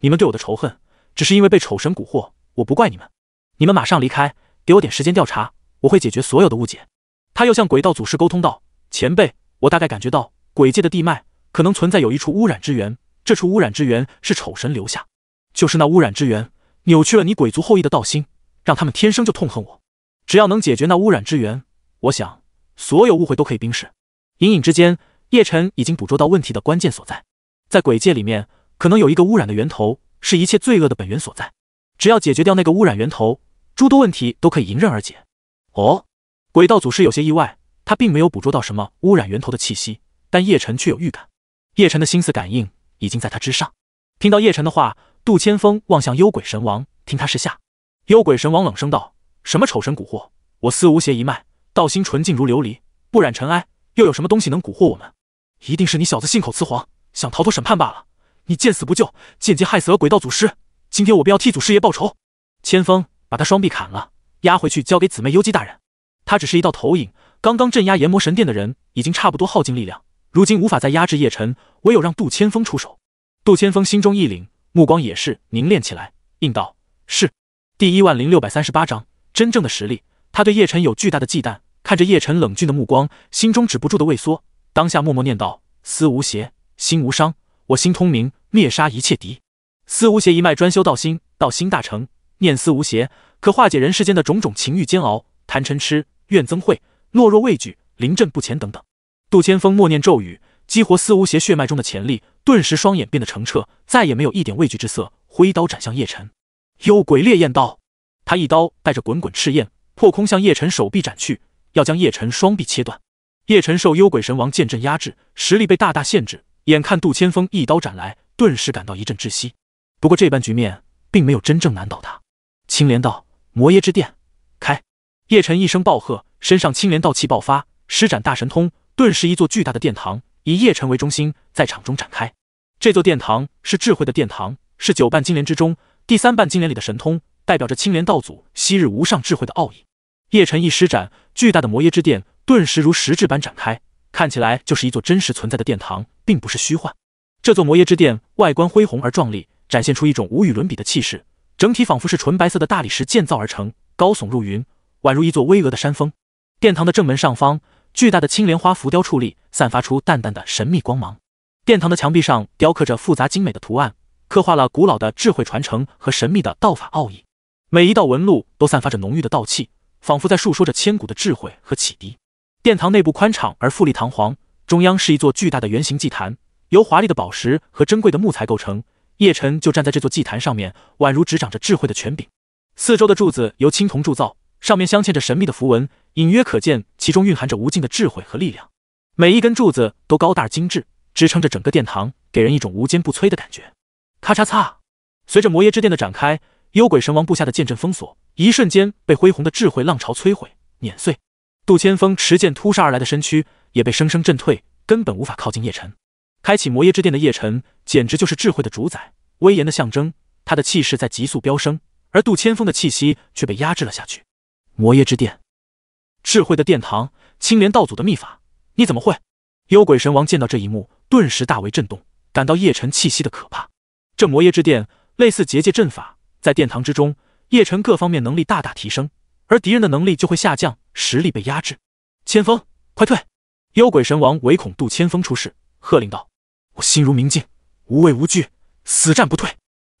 你们对我的仇恨。”只是因为被丑神蛊惑，我不怪你们。你们马上离开，给我点时间调查，我会解决所有的误解。他又向鬼道祖师沟通道：“前辈，我大概感觉到鬼界的地脉可能存在有一处污染之源，这处污染之源是丑神留下，就是那污染之源扭曲了你鬼族后裔的道心，让他们天生就痛恨我。只要能解决那污染之源，我想所有误会都可以冰释。”隐隐之间，叶晨已经捕捉到问题的关键所在，在鬼界里面可能有一个污染的源头。是一切罪恶的本源所在，只要解决掉那个污染源头，诸多问题都可以迎刃而解。哦，鬼道祖师有些意外，他并没有捕捉到什么污染源头的气息，但叶晨却有预感。叶晨的心思感应已经在他之上。听到叶晨的话，杜千峰望向幽鬼神王，听他示下。幽鬼神王冷声道：“什么丑神蛊惑我司无邪一脉，道心纯净如琉璃，不染尘埃，又有什么东西能蛊惑我们？一定是你小子信口雌黄，想逃脱审判罢了。”你见死不救，间接害死了鬼道祖师。今天我便要替祖师爷报仇。千峰把他双臂砍了，押回去交给姊妹幽姬大人。他只是一道投影，刚刚镇压炎魔神殿的人已经差不多耗尽力量，如今无法再压制叶辰，唯有让杜千峰出手。杜千峰心中一凛，目光也是凝练起来，应道：“是。”第一万零六百三十八章真正的实力。他对叶辰有巨大的忌惮，看着叶辰冷峻的目光，心中止不住的畏缩，当下默默念道：“思无邪，心无伤。”我心通明，灭杀一切敌。司无邪一脉专修道心，道心大成，念司无邪，可化解人世间的种种情欲煎熬，贪嗔痴，怨憎会、懦弱畏惧，临阵不前等等。杜千峰默念咒语，激活司无邪血脉中的潜力，顿时双眼变得澄澈，再也没有一点畏惧之色，挥刀斩向叶晨。幽鬼烈焰刀，他一刀带着滚滚赤焰，破空向叶晨手臂斩去，要将叶晨双臂切断。叶晨受幽鬼神王剑阵压制，实力被大大限制。眼看杜千峰一刀斩来，顿时感到一阵窒息。不过这般局面并没有真正难倒他。青莲道，摩耶之殿，开！叶辰一声暴喝，身上青莲道气爆发，施展大神通，顿时一座巨大的殿堂以叶辰为中心在场中展开。这座殿堂是智慧的殿堂，是九瓣金莲之中第三瓣金莲里的神通，代表着青莲道祖昔日无上智慧的奥义。叶辰一施展，巨大的摩耶之殿顿时如实质般展开。看起来就是一座真实存在的殿堂，并不是虚幻。这座摩耶之殿外观恢宏而壮丽，展现出一种无与伦比的气势，整体仿佛是纯白色的大理石建造而成，高耸入云，宛如一座巍峨的山峰。殿堂的正门上方，巨大的青莲花浮雕矗立，散发出淡淡的神秘光芒。殿堂的墙壁上雕刻着复杂精美的图案，刻画了古老的智慧传承和神秘的道法奥义，每一道纹路都散发着浓郁的道气，仿佛在诉说着千古的智慧和启迪。殿堂内部宽敞而富丽堂皇，中央是一座巨大的圆形祭坛，由华丽的宝石和珍贵的木材构成。叶晨就站在这座祭坛上面，宛如执掌着智慧的权柄。四周的柱子由青铜铸造，上面镶嵌着神秘的符文，隐约可见其中蕴含着无尽的智慧和力量。每一根柱子都高大精致，支撑着整个殿堂，给人一种无坚不摧的感觉。咔嚓嚓，随着摩耶之殿的展开，幽鬼神王部下的剑阵封锁，一瞬间被恢宏的智慧浪潮摧毁、碾碎。杜千峰持剑突杀而来的身躯也被生生震退，根本无法靠近叶晨。开启魔耶之殿的叶晨，简直就是智慧的主宰，威严的象征。他的气势在急速飙升，而杜千峰的气息却被压制了下去。魔耶之殿，智慧的殿堂，青莲道祖的秘法，你怎么会？幽鬼神王见到这一幕，顿时大为震动，感到叶晨气息的可怕。这魔耶之殿类似结界阵法，在殿堂之中，叶晨各方面能力大大提升。而敌人的能力就会下降，实力被压制。千峰，快退！幽鬼神王唯恐杜千峰出事，喝令道：“我心如明镜，无畏无惧，死战不退。”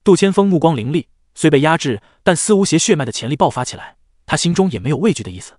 杜千峰目光凌厉，虽被压制，但司无邪血脉的潜力爆发起来，他心中也没有畏惧的意思。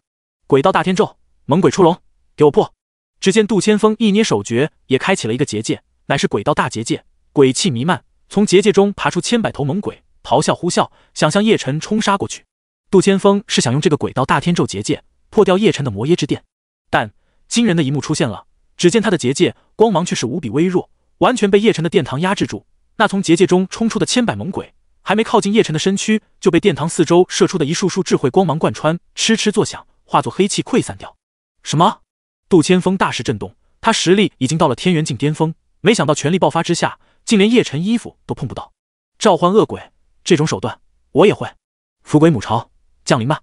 鬼道大天咒，猛鬼出笼，给我破！只见杜千峰一捏手诀，也开启了一个结界，乃是鬼道大结界，鬼气弥漫。从结界中爬出千百头猛鬼，咆哮呼啸，想向叶晨冲杀过去。杜千峰是想用这个鬼道大天咒结界破掉叶辰的魔耶之殿，但惊人的一幕出现了。只见他的结界光芒却是无比微弱，完全被叶辰的殿堂压制住。那从结界中冲出的千百猛鬼，还没靠近叶辰的身躯，就被殿堂四周射出的一束束智慧光芒贯穿，嗤嗤作响，化作黑气溃散掉。什么？杜千峰大势震动，他实力已经到了天元境巅峰，没想到全力爆发之下，竟连叶辰衣服都碰不到。召唤恶鬼这种手段，我也会。伏鬼母巢。降临吧！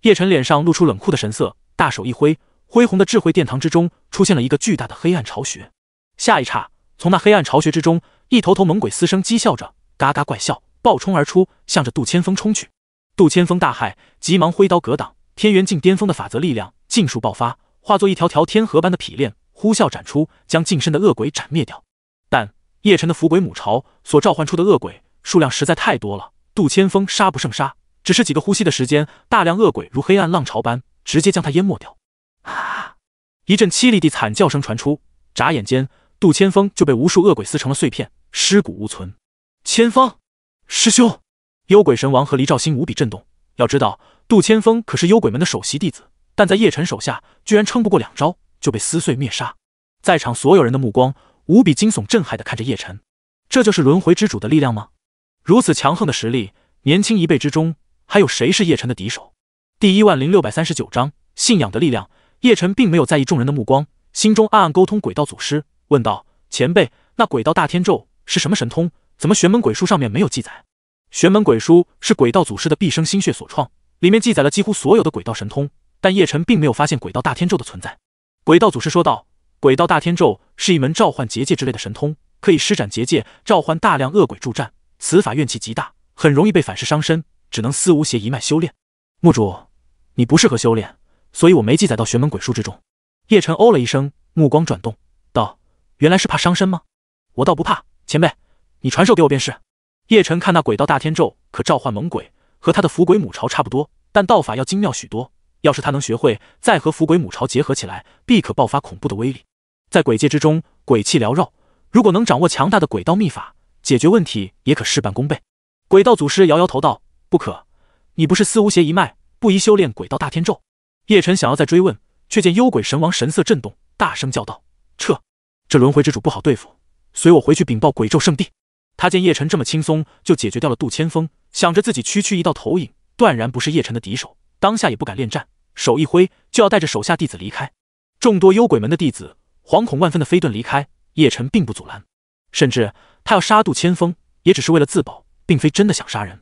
叶晨脸上露出冷酷的神色，大手一挥，恢宏的智慧殿堂之中出现了一个巨大的黑暗巢穴。下一刹，从那黑暗巢穴之中，一头头猛鬼嘶声讥笑着，嘎嘎怪笑，暴冲而出，向着杜千峰冲去。杜千峰大骇，急忙挥刀格挡，天元境巅峰的法则力量尽数爆发，化作一条条天河般的匹链，呼啸斩出，将近身的恶鬼斩灭掉。但叶晨的腐鬼母巢所召唤出的恶鬼数量实在太多了，杜千峰杀不胜杀。只是几个呼吸的时间，大量恶鬼如黑暗浪潮般直接将他淹没掉。啊！一阵凄厉的惨叫声传出，眨眼间，杜千峰就被无数恶鬼撕成了碎片，尸骨无存。千峰师兄，幽鬼神王和黎兆新无比震动。要知道，杜千峰可是幽鬼门的首席弟子，但在叶辰手下居然撑不过两招就被撕碎灭杀。在场所有人的目光无比惊悚、震撼的看着叶辰，这就是轮回之主的力量吗？如此强横的实力，年轻一辈之中。还有谁是叶晨的敌手？第一万零六百三十九章信仰的力量。叶晨并没有在意众人的目光，心中暗暗沟通鬼道祖师，问道：“前辈，那鬼道大天咒是什么神通？怎么玄门鬼书上面没有记载？”玄门鬼书是鬼道祖师的毕生心血所创，里面记载了几乎所有的鬼道神通，但叶晨并没有发现鬼道大天咒的存在。鬼道祖师说道：“鬼道大天咒是一门召唤结界之类的神通，可以施展结界召唤大量恶鬼助战，此法怨气极大，很容易被反噬伤身。”只能思无邪一脉修炼，墓主，你不适合修炼，所以我没记载到玄门鬼术之中。叶晨哦了一声，目光转动，道：“原来是怕伤身吗？我倒不怕，前辈，你传授给我便是。”叶晨看那鬼道大天咒，可召唤猛鬼和他的伏鬼母巢差不多，但道法要精妙许多。要是他能学会，再和伏鬼母巢结合起来，必可爆发恐怖的威力。在鬼界之中，鬼气缭绕，如果能掌握强大的鬼道秘法，解决问题也可事半功倍。鬼道祖师摇摇头道。不可！你不是司无邪一脉，不宜修炼鬼道大天咒。叶晨想要再追问，却见幽鬼神王神色震动，大声叫道：“撤！这轮回之主不好对付，随我回去禀报鬼咒圣地。”他见叶晨这么轻松就解决掉了杜千峰，想着自己区区一道投影，断然不是叶晨的敌手，当下也不敢恋战，手一挥就要带着手下弟子离开。众多幽鬼门的弟子惶恐万分的飞遁离开，叶晨并不阻拦，甚至他要杀杜千峰，也只是为了自保，并非真的想杀人。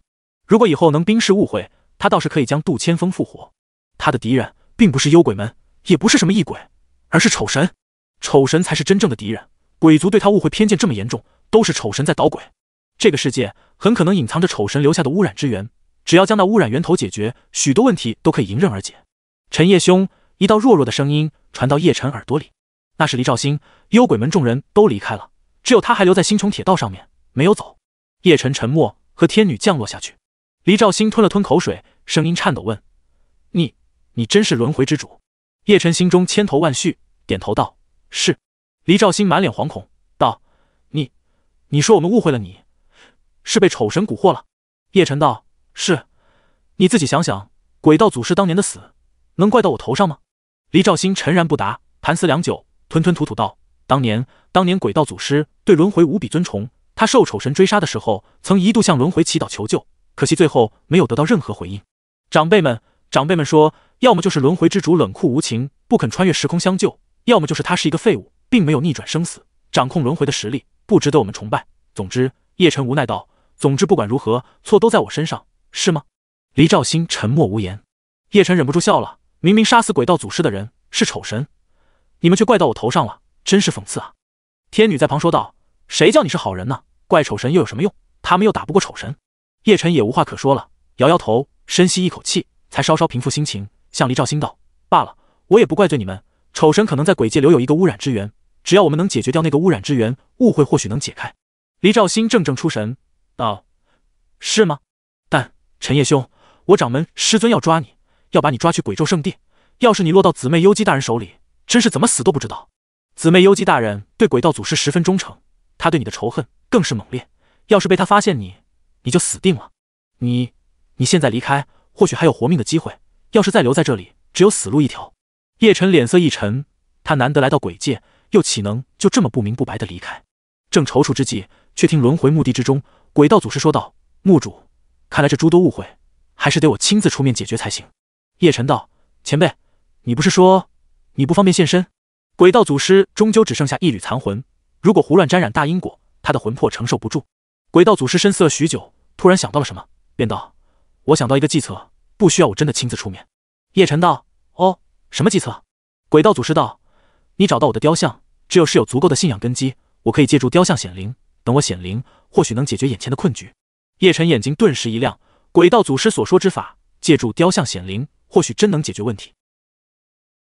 如果以后能冰释误会，他倒是可以将杜千峰复活。他的敌人并不是幽鬼门，也不是什么异鬼，而是丑神。丑神才是真正的敌人。鬼族对他误会偏见这么严重，都是丑神在捣鬼。这个世界很可能隐藏着丑神留下的污染之源，只要将那污染源头解决，许多问题都可以迎刃而解。陈叶兄，一道弱弱的声音传到叶晨耳朵里，那是黎兆星。幽鬼门众人都离开了，只有他还留在星穹铁道上面没有走。叶晨沉默，和天女降落下去。黎兆兴吞了吞口水，声音颤抖问：“你，你真是轮回之主？”叶晨心中千头万绪，点头道：“是。”黎兆兴满脸惶恐道：“你，你说我们误会了，你是被丑神蛊惑了？”叶晨道：“是，你自己想想，鬼道祖师当年的死，能怪到我头上吗？”黎兆兴沉然不答，盘思良久，吞吞吐吐道：“当年，当年鬼道祖师对轮回无比尊崇，他受丑神追杀的时候，曾一度向轮回祈祷求救。”可惜最后没有得到任何回应。长辈们，长辈们说，要么就是轮回之主冷酷无情，不肯穿越时空相救；要么就是他是一个废物，并没有逆转生死、掌控轮回的实力，不值得我们崇拜。总之，叶晨无奈道：“总之，不管如何，错都在我身上，是吗？”黎兆兴沉默无言。叶晨忍不住笑了：“明明杀死鬼道祖师的人是丑神，你们却怪到我头上了，真是讽刺啊！”天女在旁说道：“谁叫你是好人呢？怪丑神又有什么用？他们又打不过丑神。”叶晨也无话可说了，摇摇头，深吸一口气，才稍稍平复心情，向黎兆兴道：“罢了，我也不怪罪你们。丑神可能在鬼界留有一个污染之源，只要我们能解决掉那个污染之源，误会或许能解开。”黎兆兴怔怔出神，道：“是吗？但陈叶兄，我掌门师尊要抓你，要把你抓去鬼咒圣地。要是你落到姊妹幽姬大人手里，真是怎么死都不知道。姊妹幽姬大人对鬼道祖师十分忠诚，他对你的仇恨更是猛烈。要是被他发现你……”你就死定了！你，你现在离开，或许还有活命的机会；要是再留在这里，只有死路一条。叶晨脸色一沉，他难得来到鬼界，又岂能就这么不明不白的离开？正踌躇之际，却听轮回墓地之中，鬼道祖师说道：“墓主，看来这诸多误会，还是得我亲自出面解决才行。”叶晨道：“前辈，你不是说你不方便现身？”鬼道祖师终究只剩下一缕残魂，如果胡乱沾染大因果，他的魂魄承受不住。鬼道祖师深思了许久，突然想到了什么，便道：“我想到一个计策，不需要我真的亲自出面。”叶晨道：“哦，什么计策？”鬼道祖师道：“你找到我的雕像，只有是有足够的信仰根基，我可以借助雕像显灵。等我显灵，或许能解决眼前的困局。”叶晨眼睛顿时一亮，鬼道祖师所说之法，借助雕像显灵，或许真能解决问题。